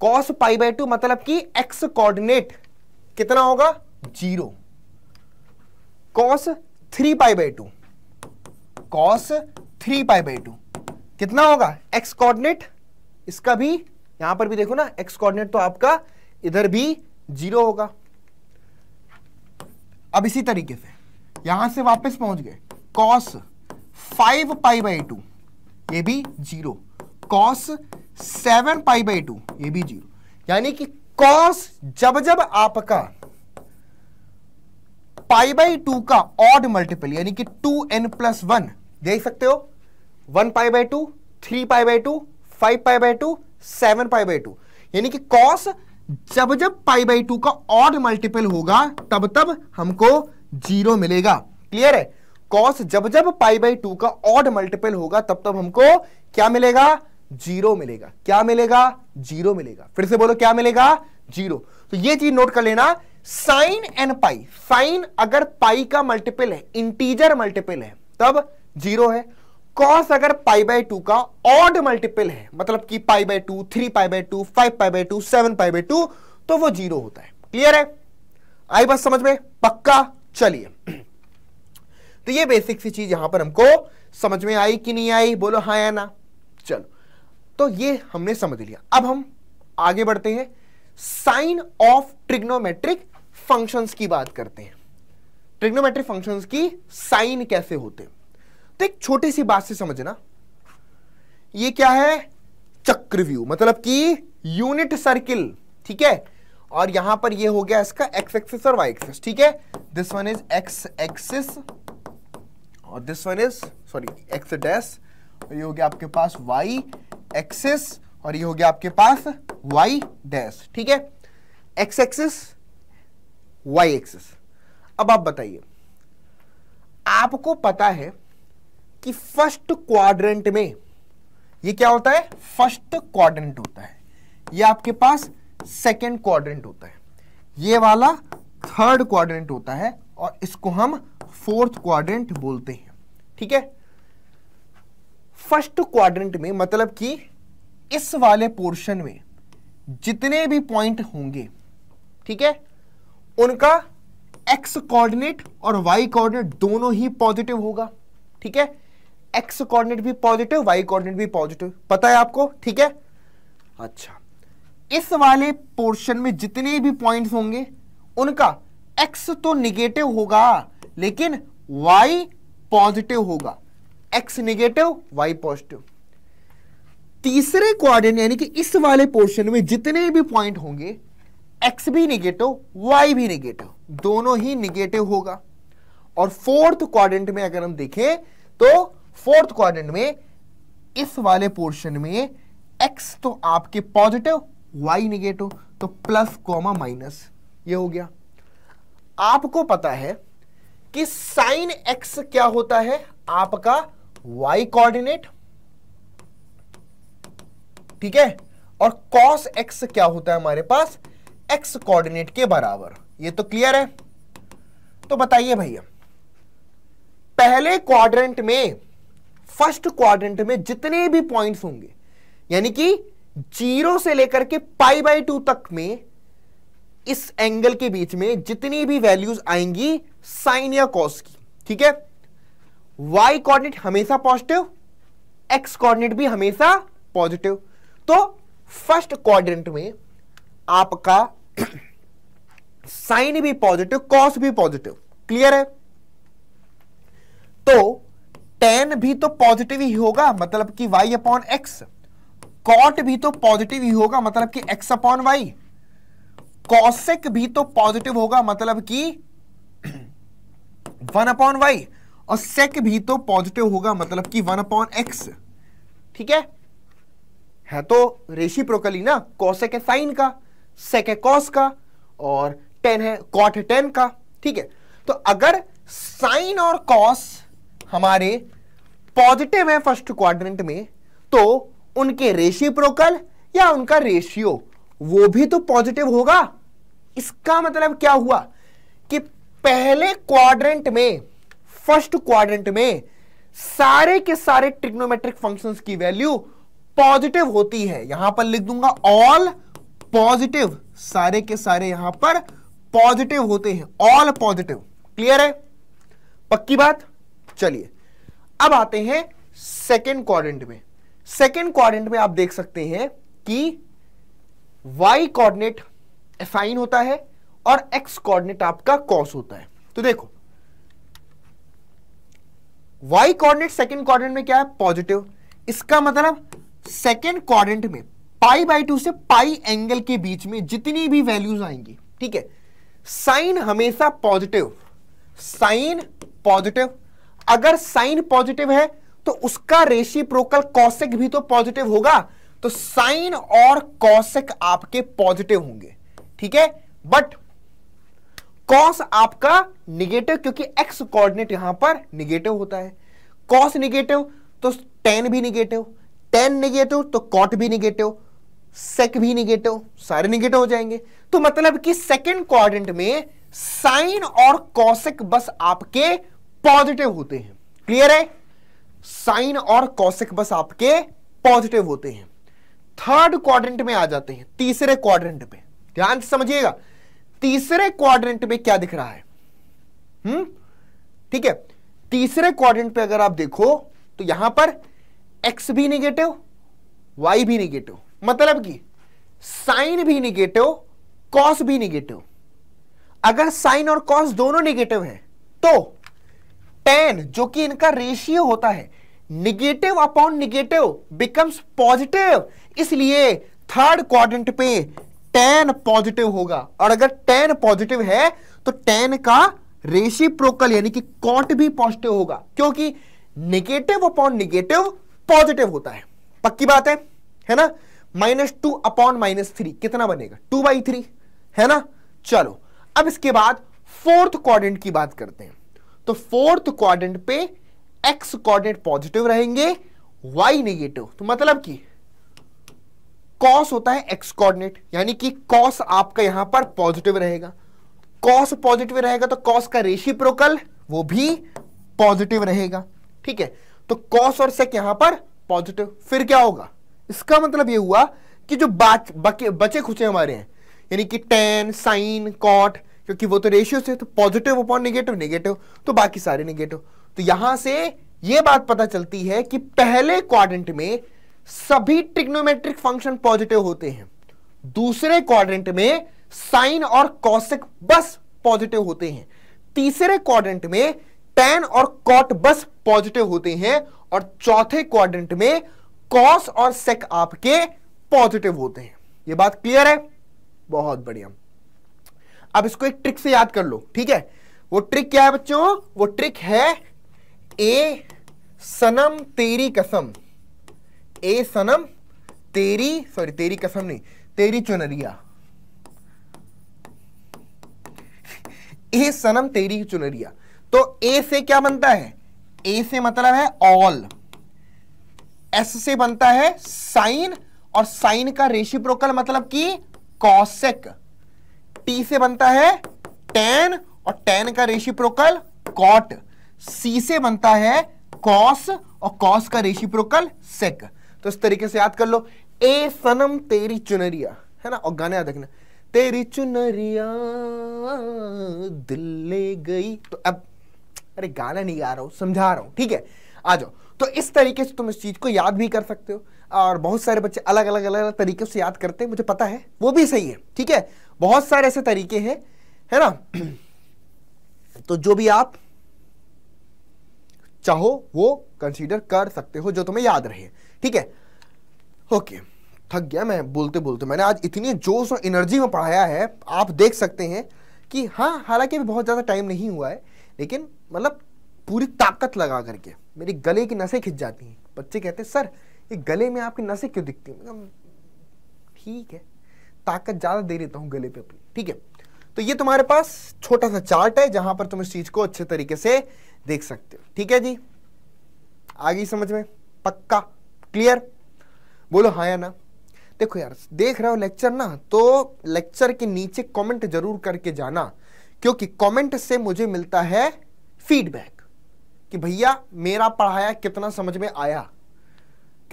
कॉस पाई बाई टू मतलब कि एक्स कोऑर्डिनेट कितना होगा zero cos three pi by two cos three pi by two कितना होगा एक्स कोऑर्डिनेट इसका भी यहां पर भी देखो ना एक्स कोऑर्डिनेट तो आपका इधर भी जीरो होगा अब इसी तरीके से यहां से वापस पहुंच गए cos five pi by two ये भी zero cos seven pi by two ये भी जीरो यानी कि कॉस जब जब आपका पाई बाई टू का ऑड मल्टीपल यानी कि टू एन प्लस वन देख सकते हो one pi by two three pi by two five pi by two seven pi by two यानी कि कॉस जब जब पाई बाई टू का ऑड मल्टीपल होगा तब तब हमको जीरो मिलेगा क्लियर है कॉस जब जब पाई बाई टू का ऑड मल्टीपल होगा तब तब हमको क्या मिलेगा जीरो मिलेगा क्या मिलेगा जीरो मिलेगा फिर से बोलो क्या मिलेगा जीरो तो ये चीज नोट कर लेना साइन एन पाई साइन अगर पाई का मल्टीपल है इंटीजर मल्टीपल है तब जीरो है कॉस अगर पाई बाय टू का ऑड मल्टीपल है मतलब कि pi by two three pi by two five pi by two seven pi by two तो वो जीरो होता है क्लियर है आई बस समझ में पक्का चलिए तो ये बेसिक सी चीज यहां पर हमको समझ में आई कि नहीं आई बोलो हाँ या ना चलो तो ये हमने समझ लिया अब हम आगे बढ़ते हैं साइन ऑफ ट्रिग्नोमेट्रिक फंक्शंस की बात करते हैं ट्रिग्नोमेट्रिक फंक्शंस की साइन कैसे होते तो एक छोटी सी बात से समझना ये क्या है चक्रव्यू मतलब कि यूनिट सर्किल ठीक है और यहां पर ये हो गया इसका एक्स एक्सिस और वाई एक्सिस ठीक है this one is x axis और this one is sorry x dash ये हो गया आपके पास वाई एक्सिस और ये हो गया आपके पास वाई डैश ठीक है एक्स एक्सिस वाई एक्सिस अब आप बताइए आपको पता है कि फर्स्ट क्वाड्रेंट में ये क्या होता है फर्स्ट क्वाड्रेंट होता है ये आपके पास सेकेंड क्वाड्रेंट होता है ये वाला थर्ड क्वाड्रेंट होता है और इसको हम फोर्थ क्वाड्रेंट बोलते हैं ठीक है फर्स्ट क्वाड्रेंट में मतलब कि इस वाले पोर्शन में जितने भी पॉइंट होंगे ठीक है उनका एक्स कोऑर्डिनेट और वाई कोऑर्डिनेट दोनों ही पॉजिटिव होगा ठीक है एक्स कोऑर्डिनेट भी पॉजिटिव वाई कोऑर्डिनेट भी पॉजिटिव पता है आपको ठीक है अच्छा इस वाले पोर्शन में जितने भी पॉइंट्स होंगे उनका एक्स तो निगेटिव होगा लेकिन वाई पॉजिटिव होगा एक्स निगेटिव वाई पॉजिटिव तीसरे क्वाड्रेंट यानी कि इस वाले पोर्शन में जितने भी पॉइंट होंगे एक्स भी निगेटिव वाई भी निगेटिव दोनों ही निगेटिव होगा और फोर्थ क्वाड्रेंट में अगर हम देखें तो फोर्थ क्वाड्रेंट में इस वाले पोर्शन में एक्स तो आपके पॉजिटिव वाई निगेटिव तो प्लस कॉमा माइनस ये हो गया आपको पता है कि साइन एक्स क्या होता है आपका वाई कोऑर्डिनेट ठीक है और कॉस एक्स क्या होता है हमारे पास एक्स कोऑर्डिनेट के बराबर ये तो क्लियर है तो बताइए भैया पहले क्वाड्रेंट में फर्स्ट क्वाड्रेंट में जितने भी पॉइंट्स होंगे यानी कि जीरो से लेकर के पाई बाई टू तक में इस एंगल के बीच में जितनी भी वैल्यूज आएंगी साइन या कॉस की ठीक है वाई कोऑर्डिनेट हमेशा पॉजिटिव एक्स कोऑर्डिनेट भी हमेशा पॉजिटिव तो फर्स्ट क्वाड्रेंट में आपका साइन भी पॉजिटिव कॉस भी पॉजिटिव क्लियर है तो टेन भी तो पॉजिटिव ही होगा मतलब कि वाई अपॉन एक्स कॉट भी तो पॉजिटिव ही होगा मतलब कि एक्स अपॉन वाई कॉसेक भी तो पॉजिटिव होगा मतलब कि वन अपॉन वाई और सेक भी तो पॉजिटिव होगा मतलब कि वन अपॉन एक्स ठीक है है तो रेशी प्रोकली ना कॉसेक है साइन का सेक है कॉस का और टेन है कॉट है टेन का ठीक है तो अगर साइन और कॉस हमारे पॉजिटिव है फर्स्ट क्वाड्रेंट में तो उनके रेशी प्रोकल या उनका रेशियो वो भी तो पॉजिटिव होगा इसका मतलब क्या हुआ कि पहले क्वाड्रेंट में फर्स्ट क्वाड्रेंट में सारे के सारे ट्रिग्नोमेट्रिक फंक्शंस की वैल्यू पॉजिटिव होती है यहां पर लिख दूंगा ऑल पॉजिटिव सारे के सारे यहां पर पॉजिटिव होते हैं ऑल पॉजिटिव क्लियर है पक्की बात चलिए अब आते हैं सेकेंड क्वारेंट में सेकेंड क्वारेंट में आप देख सकते हैं कि वाई कोऑर्डिनेट एफाइन होता है और एक्स कोऑर्डिनेट आपका कॉस होता है तो देखो वाई कोऑर्डिनेट सेकेंड क्वारेंट में क्या है पॉजिटिव इसका मतलब सेकेंड क्वारेंट में पाई बाई टू से पाई एंगल के बीच में जितनी भी वैल्यूज आएंगी ठीक है साइन हमेशा पॉजिटिव साइन पॉजिटिव अगर साइन पॉजिटिव है तो उसका रेशिप्रोकल कॉसेक भी तो पॉजिटिव होगा तो साइन और कॉसेक आपके पॉजिटिव होंगे ठीक है बट कॉस आपका निगेटिव क्योंकि एक्स कोऑर्डिनेट यहां पर निगेटिव होता है कॉस निगेटिव तो टेन भी निगेटिव टेन निगेटिव तो कॉट भी निगेटिव सेक भी निगेटिव सारे निगेटिव हो जाएंगे तो मतलब कि सेकेंड क्वाड्रेंट में साइन और कॉसेक बस आपके पॉजिटिव होते हैं क्लियर है साइन और कौशिक बस आपके पॉजिटिव होते हैं थर्ड क्वाड्रेंट में आ जाते हैं तीसरे क्वाड्रेंट में ध्यान से समझिएगा तीसरे क्वाड्रेंट में क्या दिख रहा है हम्म ठीक है तीसरे क्वाड्रेंट पे अगर आप देखो तो यहां पर एक्स भी निगेटिव वाई भी निगेटिव मतलब कि साइन भी निगेटिव कॉस भी निगेटिव अगर साइन और कॉस दोनों निगेटिव है तो टेन जो कि इनका रेशियो होता है negative upon negative becomes positive इसलिए थर्ड क्वाड्रेंट पे टेन पॉजिटिव होगा और अगर टेन पॉजिटिव है तो टेन का रेशी प्रोकल यानी कि कॉट भी पॉजिटिव होगा क्योंकि निगेटिव अपॉन निगेटिव पॉजिटिव होता है पक्की बात है है ना minus two upon minus three कितना बनेगा टू बाई थ्री है ना चलो अब इसके बाद फोर्थ क्वाड्रेंट की बात करते हैं तो फोर्थ क्वाड्रेंट पे एक्स क्वाड्रेंट पॉजिटिव रहेंगे वाई नेगेटिव तो मतलब कि कॉस होता है एक्स कोऑर्डिनेट यानी कि कॉस आपका यहां पर पॉजिटिव रहेगा कॉस पॉजिटिव रहेगा तो कॉस का प्रोकल वो भी पॉजिटिव रहेगा ठीक है तो कॉस और सेक यहां पर पॉजिटिव फिर क्या होगा इसका मतलब ये हुआ कि जो बाच बके बचे खुचे हमारे हैं यानी कि टेन साइन कॉट क्योंकि वो तो रेशियो से तो पॉजिटिव अपॉन निगेटिव निगेटिव तो बाकी सारे निगेटिव तो यहां से ये बात पता चलती है कि पहले क्वाड्रेंट में सभी ट्रिग्नोमेट्रिक फंक्शन पॉजिटिव होते हैं दूसरे क्वाड्रेंट में साइन और कॉसिक बस पॉजिटिव होते हैं तीसरे क्वाड्रेंट में टेन और कॉट बस पॉजिटिव होते हैं और चौथे क्वाड्रेंट में कॉस और सेक आपके पॉजिटिव होते हैं यह बात क्लियर है बहुत बढ़िया अब इसको एक ट्रिक से याद कर लो ठीक है वो ट्रिक क्या है बच्चों वो ट्रिक है ए सनम तेरी कसम ए सनम तेरी सॉरी तेरी कसम नहीं तेरी चुनरिया ए सनम तेरी चुनरिया तो ए से क्या बनता है ए से मतलब है ऑल एस से बनता है साइन और साइन का रेशिप्रोकल मतलब कि कॉसेक टी से बनता है टेन और टेन का रेशिप्रोकल कॉट सी से बनता है कॉस और कॉस का रेशिप्रोकल सेक तो इस तरीके से याद कर लो ए सनम तेरी चुनरिया है ना और गाने याद रखना तेरी चुनरिया दिल ले गई तो अब अरे गाना नहीं गा रहा हूं समझा रहा हूं ठीक है आ जाओ तो इस तरीके से तुम इस चीज को याद भी कर सकते हो और बहुत सारे बच्चे अलग अलग अलग अलग तरीके से याद करते हैं मुझे पता है वो भी सही है ठीक है बहुत सारे ऐसे तरीके हैं है ना तो जो भी आप चाहो वो कंसीडर कर सकते हो जो तुम्हें याद रहे ठीक है ओके थक गया मैं बोलते बोलते मैंने आज इतनी जोश और एनर्जी में पढ़ाया है आप देख सकते हैं कि हाँ हालांकि अभी बहुत ज़्यादा टाइम नहीं हुआ है लेकिन मतलब पूरी ताकत लगा करके मेरी गले की नसें खिंच जाती हैं बच्चे कहते हैं सर ये गले में आपकी नसें क्यों दिखती हैं ठीक है ताकत ज़्यादा दे देता हूं गले पे अपनी ठीक है तो ये तुम्हारे पास छोटा सा चार्ट है जहां पर तुम इस चीज को अच्छे तरीके से देख सकते हो ठीक है जी आ गई समझ में पक्का क्लियर बोलो हाँ या ना देखो यार देख रहे हो लेक्चर ना तो लेक्चर के नीचे कमेंट जरूर करके जाना क्योंकि कमेंट से मुझे मिलता है फीडबैक कि भैया मेरा पढ़ाया कितना समझ में आया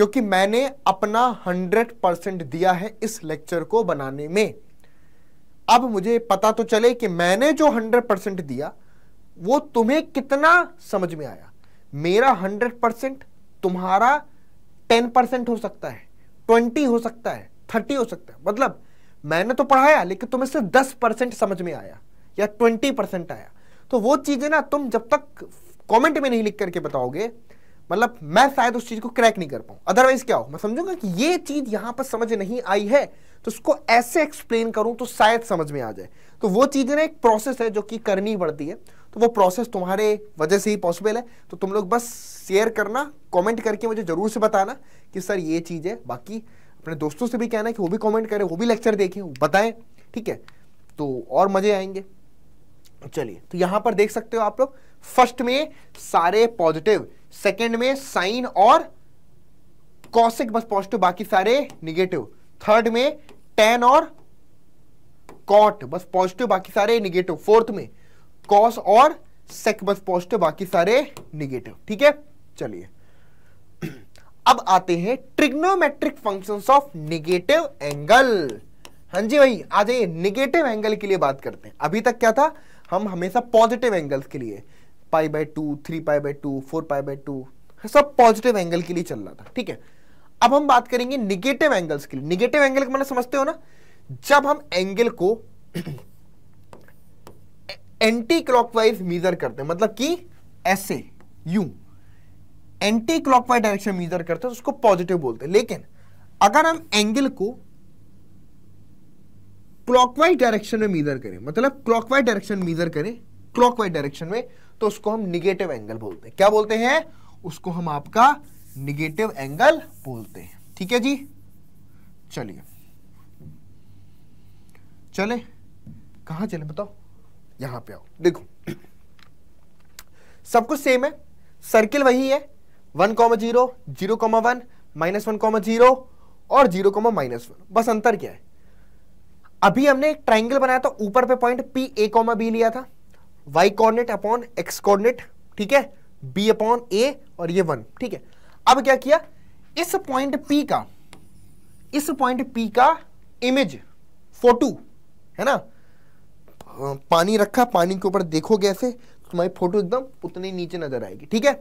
क्योंकि मैंने अपना हंड्रेड परसेंट दिया है इस लेक्चर को बनाने में अब मुझे पता तो चले कि मैंने जो हंड्रेड परसेंट दिया वो तुम्हें कितना समझ में आया मेरा हंड्रेड परसेंट तुम्हारा टेन परसेंट हो सकता है ट्वेंटी हो सकता है थर्टी हो सकता है मतलब मैंने तो पढ़ाया लेकिन तुम्हें सिर्फ दस परसेंट समझ में आया या ट्वेंटी परसेंट आया तो वो चीजें ना तुम जब तक कमेंट में नहीं लिख करके बताओगे मतलब मैं शायद उस चीज को क्रैक नहीं कर पाऊँ अदरवाइज क्या हो मैं समझूंगा कि ये चीज यहां पर समझ नहीं आई है तो उसको ऐसे एक्सप्लेन करूं तो शायद समझ में आ जाए तो वो चीज ना एक प्रोसेस है जो कि करनी पड़ती है तो वो प्रोसेस तुम्हारे वजह से ही पॉसिबल है तो तुम लोग बस शेयर करना कमेंट करके मुझे ज़रूर से बताना कि सर ये चीज़ है बाकी अपने दोस्तों से भी कहना है कि वो भी कमेंट करें वो भी लेक्चर देखें बताएं ठीक है तो और मज़े आएंगे चलिए तो यहां पर देख सकते हो आप लोग फर्स्ट में सारे पॉजिटिव सेकेंड में साइन और कॉसिक बस पॉजिटिव बाकी सारे निगेटिव थर्ड में टेन और कॉट बस पॉजिटिव बाकी सारे निगेटिव फोर्थ में कॉस और सेक बस पॉजिटिव बाकी सारे निगेटिव ठीक है चलिए अब आते हैं trigonometric functions of negative angle हाँ जी भाई आ जाइए निगेटिव एंगल के लिए बात करते हैं अभी तक क्या था हम हमेशा पॉजिटिव एंगल्स के लिए pi by two three pi by two four pi by two सब पॉजिटिव एंगल के लिए चल रहा था ठीक है अब हम बात करेंगे निगेटिव एंगल्स के लिए निगेटिव एंगल का मतलब समझते हो ना जब हम एंगल को एंटी क्लॉकवाइज मीजर करते हैं मतलब कि ऐसे you anticlockwise direction measure करते हैं तो उसको पॉजिटिव बोलते हैं लेकिन अगर हम एंगल को क्लॉकवाइज डायरेक्शन में मीजर करें मतलब क्लॉकवाइज डायरेक्शन मीजर करें क्लॉकवाइज डायरेक्शन में तो उसको हम निगेटिव एंगल बोलते हैं क्या बोलते हैं उसको हम आपका निगेटिव एंगल बोलते हैं ठीक है जी चलिए चले कहा चले बताओ यहां पे आओ देखो सब कुछ सेम है सर्किल वही है one comma zero zero comma one minus one comma zero और जीरो कॉमा माइनस वन बस अंतर क्या है अभी हमने एक ट्राइंगल बनाया था ऊपर पे point P A comma B लिया था Y coordinate upon x coordinate ठीक है बी अपॉन ए और ये वन ठीक है अब क्या किया इस पॉइंट पी का इस पॉइंट पी का इमेज फोटो है ना पानी रखा पानी के ऊपर देखो कैसे तुम्हारी फोटो एकदम उतने नीचे नजर आएगी ठीक है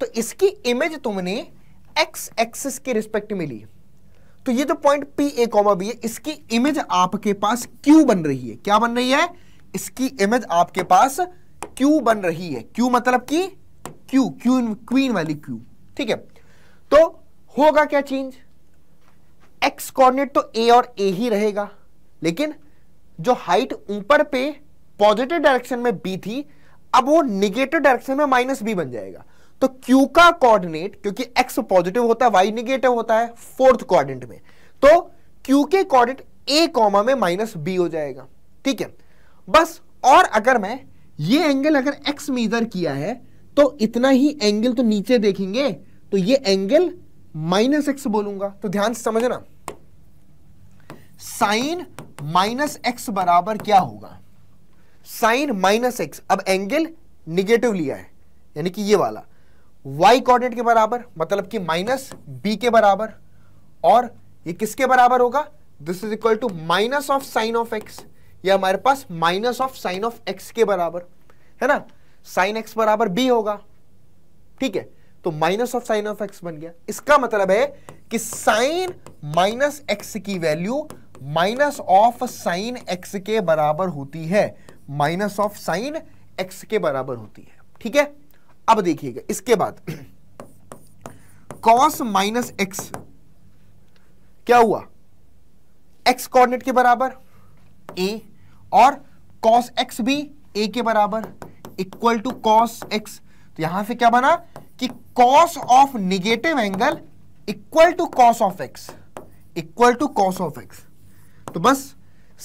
तो इसकी इमेज तुमने एक्स एक्सिस के रिस्पेक्ट में ली तो ये जो point P A comma B है इसकी इमेज आपके पास क्यू बन रही है क्या बन रही है इसकी इमेज आपके पास क्यू बन रही है क्यू मतलब कि क्यू क्यू क्वीन वाली क्यू ठीक है तो होगा क्या चेंज एक्स कॉर्डिनेट तो ए और ए ही रहेगा लेकिन जो हाइट ऊपर पे पॉजिटिव डायरेक्शन में बी थी अब वो निगेटिव डायरेक्शन में माइनस बी बन जाएगा तो क्यू का कोऑर्डिनेट क्योंकि एक्स पॉजिटिव होता है वाई निगेटिव होता है फोर्थ कोऑर्डिनेट में तो क्यू के कोऑर्डिनेट ए कॉमा में माइनस बी हो जाएगा ठीक है बस और अगर मैं ये एंगल अगर एक्स मीजर किया है तो इतना ही एंगल तो नीचे देखेंगे तो ये एंगल माइनस एक्स बोलूंगा तो ध्यान से समझना साइन माइनस एक्स बराबर क्या होगा साइन माइनस एक्स अब एंगल निगेटिव लिया है यानी कि ये वाला y कोऑर्डिनेट के बराबर मतलब कि माइनस बी के बराबर और ये किसके बराबर होगा this is equal to minus of sine of X ये हमारे पास minus of sine of X के बराबर है ना साइन एक्स बराबर बी होगा ठीक है तो minus of sine of X बन गया इसका मतलब है कि साइन माइनस एक्स की value minus of sine X के बराबर होती है माइनस ऑफ साइन एक्स के बराबर होती है ठीक है अब देखिएगा इसके बाद कॉस माइनस एक्स क्या हुआ एक्स कोऑर्डिनेट के बराबर ए और कॉस एक्स भी ए के बराबर इक्वल टू कॉस एक्स तो यहां से क्या बना कि cos of negative angle equal to cos of x equal to cos of X तो बस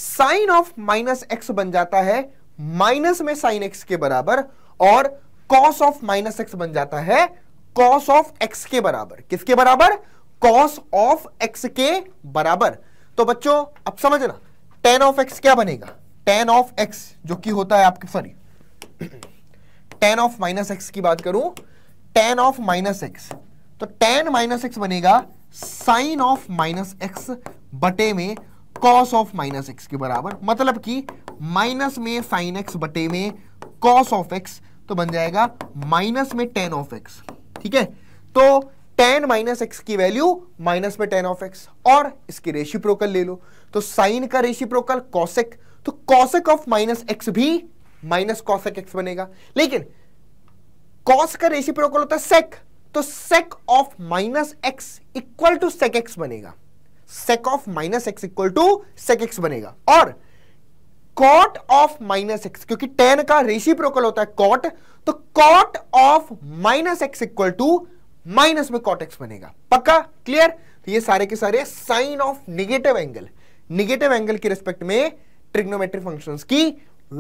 साइन ऑफ माइनस एक्स बन जाता है माइनस में साइन एक्स के बराबर और कॉस ऑफ माइनस एक्स बन जाता है कॉस ऑफ एक्स के बराबर किसके बराबर कॉस ऑफ एक्स के बराबर तो बच्चों अब समझना टेन ऑफ एक्स क्या बनेगा टेन ऑफ एक्स जो कि होता है आपके sorry tan of minus X की बात करूं टेन ऑफ माइनस एक्स तो टेन माइनस एक्स बनेगा साइन ऑफ माइनस एक्स बटे में कॉस ऑफ माइनस एक्स के बराबर मतलब कि माइनस में साइन एक्स बटे में कॉस ऑफ एक्स तो बन जाएगा माइनस में टेन ऑफ एक्स ठीक है तो टेन माइनस एक्स की वैल्यू माइनस में टेन ऑफ एक्स और इसकी रेशिप्रोकल ले लो तो साइन का रेशिप्रोकल कॉसेक तो कॉसेक ऑफ माइनस एक्स भी माइनस कॉसक एक्स बनेगा लेकिन कॉस का रेशी प्रोकल होता है सेक तो sec of minus X equal to sec X बनेगा sec of minus X equal to sec X बनेगा और कॉट ऑफ माइनस एक्स क्योंकि टेन का रेशी प्रोकल होता है कॉट तो cot of minus X equal to minus में cot X बनेगा पक्का क्लियर तो ये सारे के सारे sine of negative angle negative angle के रिस्पेक्ट में ट्रिग्नोमेट्रिक फंक्शंस की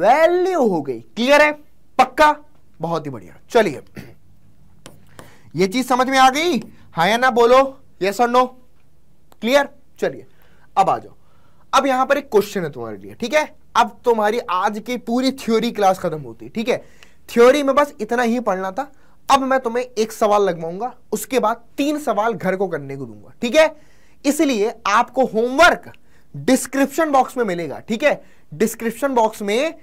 वैल्यू हो गई क्लियर है पक्का बहुत ही बढ़िया चलिए ये चीज समझ में आ गई हा या ना बोलो यस और नो क्लियर चलिए अब आ जाओ अब यहां पर एक क्वेश्चन है तुम्हारे लिए ठीक है अब तुम्हारी आज की पूरी थ्योरी क्लास खत्म होती ठीक है थ्योरी में बस इतना ही पढ़ना था अब मैं तुम्हें एक सवाल लगवाऊंगा उसके बाद तीन सवाल घर को करने को दूंगा ठीक है इसलिए आपको होमवर्क डिस्क्रिप्शन बॉक्स में मिलेगा ठीक है डिस्क्रिप्शन बॉक्स में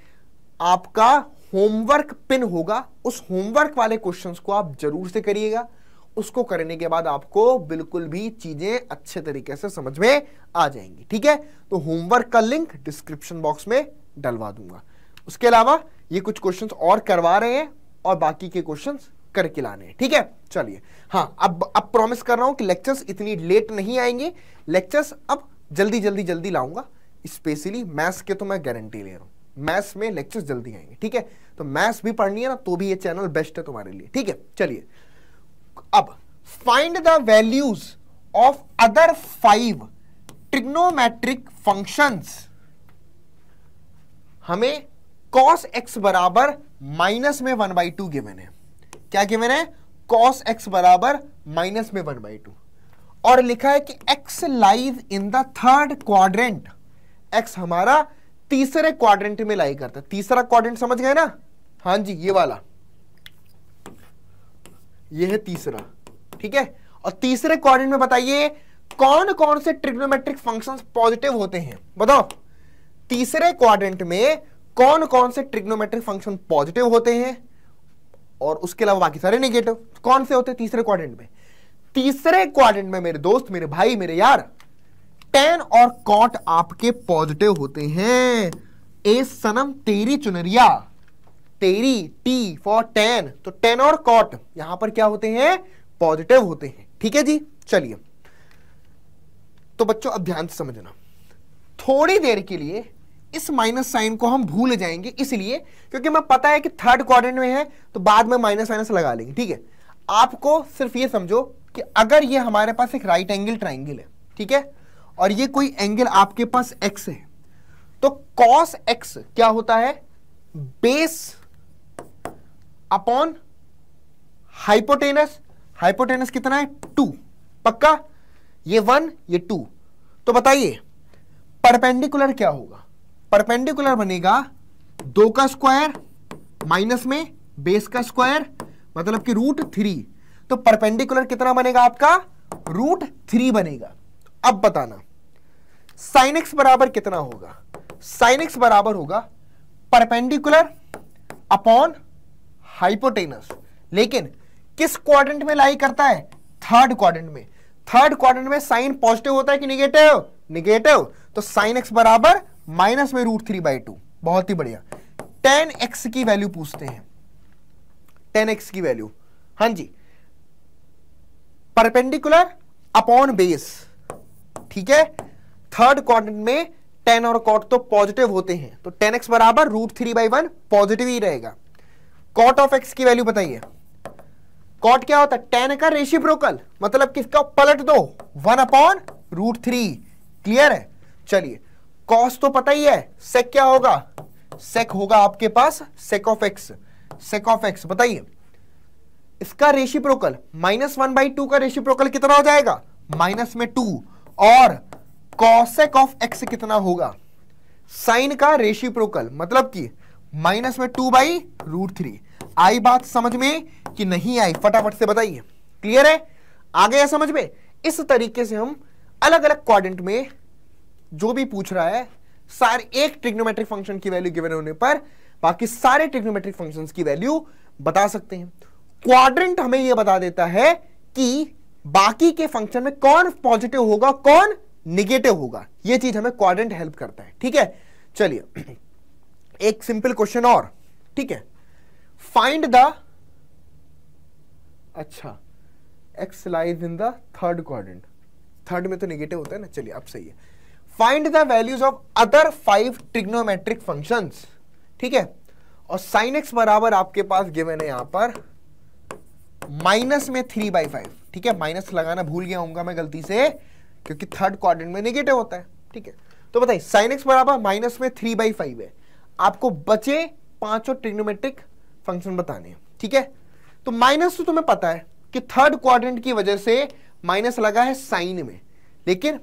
आपका होमवर्क पिन होगा उस होमवर्क वाले क्वेश्चंस को आप जरूर से करिएगा उसको करने के बाद आपको बिल्कुल भी चीजें अच्छे तरीके से समझ में आ जाएंगी ठीक है तो होमवर्क का लिंक डिस्क्रिप्शन बॉक्स में डलवा दूंगा उसके अलावा ये कुछ क्वेश्चंस और करवा रहे हैं और बाकी के क्वेश्चंस करके लाने हैं ठीक है चलिए हाँ अब अब प्रॉमिस कर रहा हूं कि लेक्चर्स इतनी लेट नहीं आएंगे लेक्चर्स अब जल्दी जल्दी जल्दी लाऊंगा स्पेशली मैथ्स के तो मैं गारंटी ले रहा हूँ मैथ्स में लेक्चर्स जल्दी आएंगे ठीक है तो मैथ्स भी पढ़नी है ना तो भी ये चैनल बेस्ट है तुम्हारे लिए ठीक है चलिए अब find the values of other five trigonometric functions हमें कॉस एक्स बराबर माइनस में वन बाई टू गिवेन है क्या गिवेन है कॉस एक्स बराबर माइनस में वन बाई टू और लिखा है कि X lies in the third quadrant X हमारा तीसरे क्वाड्रेंट में लाई करता है तीसरा क्वाड्रेंट समझ गए ना हां जी ये वाला ये है तीसरा ठीक है और तीसरे क्वाड्रेंट में बताइए कौन कौन से ट्रिग्नोमेट्रिक फंक्शंस पॉजिटिव होते हैं बताओ तीसरे क्वाड्रेंट में कौन कौन से ट्रिग्नोमेट्रिक फंक्शन पॉजिटिव होते हैं और उसके अलावा बाकी सारे नेगेटिव कौन से होते हैं तीसरे क्वाड्रेंट में तीसरे क्वाड्रेंट में मेरे दोस्त मेरे भाई मेरे यार टेन और कॉट आपके पॉजिटिव होते हैं ए सनम तेरी चुनरिया तेरी टी फॉर टेन तो टेन और कॉट यहां पर क्या होते हैं पॉजिटिव होते हैं ठीक है जी चलिए तो बच्चों अब ध्यान से समझना थोड़ी देर के लिए इस माइनस साइन को हम भूल जाएंगे इसलिए क्योंकि मैं पता है कि थर्ड क्वाड्रेंट में है तो बाद में माइनस माइनस लगा लेंगे ठीक है आपको सिर्फ ये समझो कि अगर ये हमारे पास एक राइट एंगल ट्राइंगल है ठीक है और ये कोई एंगल आपके पास एक्स है तो कॉस एक्स क्या होता है बेस अपॉन हाइपोटेनस हाइपोटेनस कितना है टू पक्का ये वन ये टू तो बताइए परपेंडिकुलर क्या होगा परपेंडिकुलर बनेगा दो का स्क्वायर माइनस में बेस का स्क्वायर मतलब कि रूट थ्री तो परपेंडिकुलर कितना बनेगा आपका रूट थ्री बनेगा अब बताना साइन एक्स बराबर कितना होगा साइन एक्स बराबर होगा परपेंडिकुलर अपॉन हाइपोटेनस लेकिन किस क्वाड्रेंट में लाई करता है थर्ड क्वाड्रेंट में थर्ड क्वाड्रेंट में साइन पॉजिटिव होता है कि निगेटिव निगेटिव तो साइन एक्स बराबर माइनस में रूट थ्री बाई टू बहुत ही बढ़िया टेन एक्स की वैल्यू पूछते हैं टेन एक्स की वैल्यू हां जी परपेंडिकुलर अपॉन बेस ठीक है थर्ड क्वाड्रेंट में टेन और कॉट तो पॉजिटिव होते हैं तो टेन एक्स बराबर root three by one positive ही रहेगा कॉट ऑफ एक्स की वैल्यू बताइए कॉट क्या होता है टेन का रेशिप्रोकल मतलब किसका पलट दो one upon root three clear है चलिए कॉस तो पता ही है सेक क्या होगा सेक होगा आपके पास sec of X sec of X बताइए इसका reciprocal minus one by two का रेशिप्रोकल कितना हो जाएगा माइनस में टू और कॉसेक ऑफ एक्स कितना होगा साइन का रेशिप्रोकल मतलब कि माइनस में टू बाई रूट थ्री आई बात समझ में कि नहीं आई फटाफट से बताइए क्लियर है आ गया समझ में इस तरीके से हम अलग अलग क्वाड्रेंट में जो भी पूछ रहा है सारे एक ट्रिग्नोमेट्रिक फंक्शन की वैल्यू गिवन होने पर बाकी सारे ट्रिग्नोमेट्रिक फंक्शंस की वैल्यू बता सकते हैं क्वाड्रेंट हमें यह बता देता है कि बाकी के फंक्शन में कौन पॉजिटिव होगा कौन निगेटिव होगा यह चीज हमें क्वाड्रेंट हेल्प करता है ठीक है चलिए एक सिंपल क्वेश्चन और ठीक है फाइंड द अच्छा X lies in the third quadrant third में तो निगेटिव होता है ना चलिए अब सही है find the values of other five trigonometric functions ठीक है और साइन एक्स बराबर आपके पास गिवन है यहां पर माइनस में थ्री बाई फाइव ठीक है माइनस लगाना भूल गया हूँ मैं गलती से क्योंकि थर्ड क्वाड्रेंट में निगेटिव होता है ठीक है तो बताइए साइन एक्स बराबर माइनस में थ्री बाई फाइव है आपको बचे पांचों ट्रिग्नोमेट्रिक फंक्शन बताने ठीक है तो माइनस तो तुम्हें पता है कि थर्ड क्वाड्रेंट की वजह से माइनस लगा है साइन में लेकिन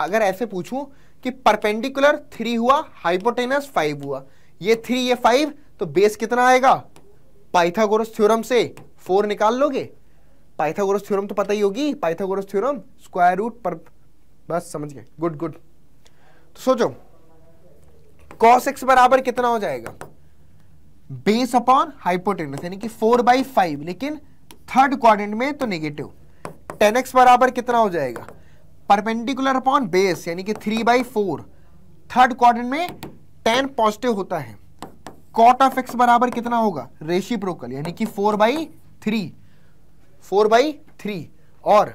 अगर ऐसे पूछूं कि परपेंडिकुलर थ्री हुआ हाइपोटेनस फाइव हुआ ये थ्री ये फाइव तो बेस कितना आएगा पाइथागोरस थ्योरम से फोर निकाल लोगे पाइथागोरस थ्योरम तो पता ही होगी पाइथागोरस थ्योरम स्क्वायर रूट पर बस समझ गए गुड गुड तो सोचो कॉस एक्स बराबर कितना हो जाएगा बेस अपॉन हाइपोटेनस यानी कि फोर बाई फाइव लेकिन थर्ड क्वाड्रेंट में तो नेगेटिव टेन एक्स बराबर कितना हो जाएगा परपेंडिकुलर अपॉन बेस यानी कि three by four third quadrant में टेन पॉजिटिव होता है कॉट ऑफ एक्स बराबर कितना होगा रेशी यानी कि four by three four by three और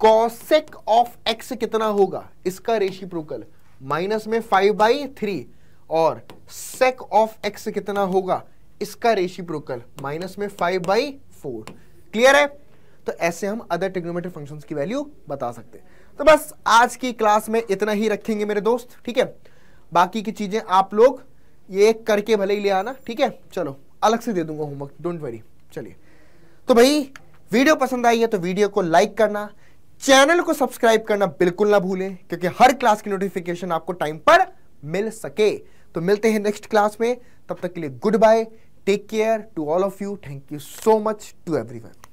कॉसेक ऑफ एक्स कितना होगा इसका रेशी प्रोकल माइनस में फाइव बाई थ्री और सेक ऑफ एक्स कितना होगा इसका रेशी प्रोकल माइनस में फाइव बाई फोर क्लियर है तो ऐसे हम अदर टिग्नोमेट्रिक फंक्शंस की वैल्यू बता सकते हैं तो बस आज की क्लास में इतना ही रखेंगे मेरे दोस्त ठीक है बाकी की चीज़ें आप लोग ये करके भले ही ले आना ठीक है चलो अलग से दे दूंगा होमवर्क डोंट वरी चलिए तो भाई वीडियो पसंद आई है तो वीडियो को लाइक करना चैनल को सब्सक्राइब करना बिल्कुल ना भूलें क्योंकि हर क्लास की नोटिफिकेशन आपको टाइम पर मिल सके तो मिलते हैं नेक्स्ट क्लास में तब तक के लिए goodbye take care to all of you thank you so much to everyone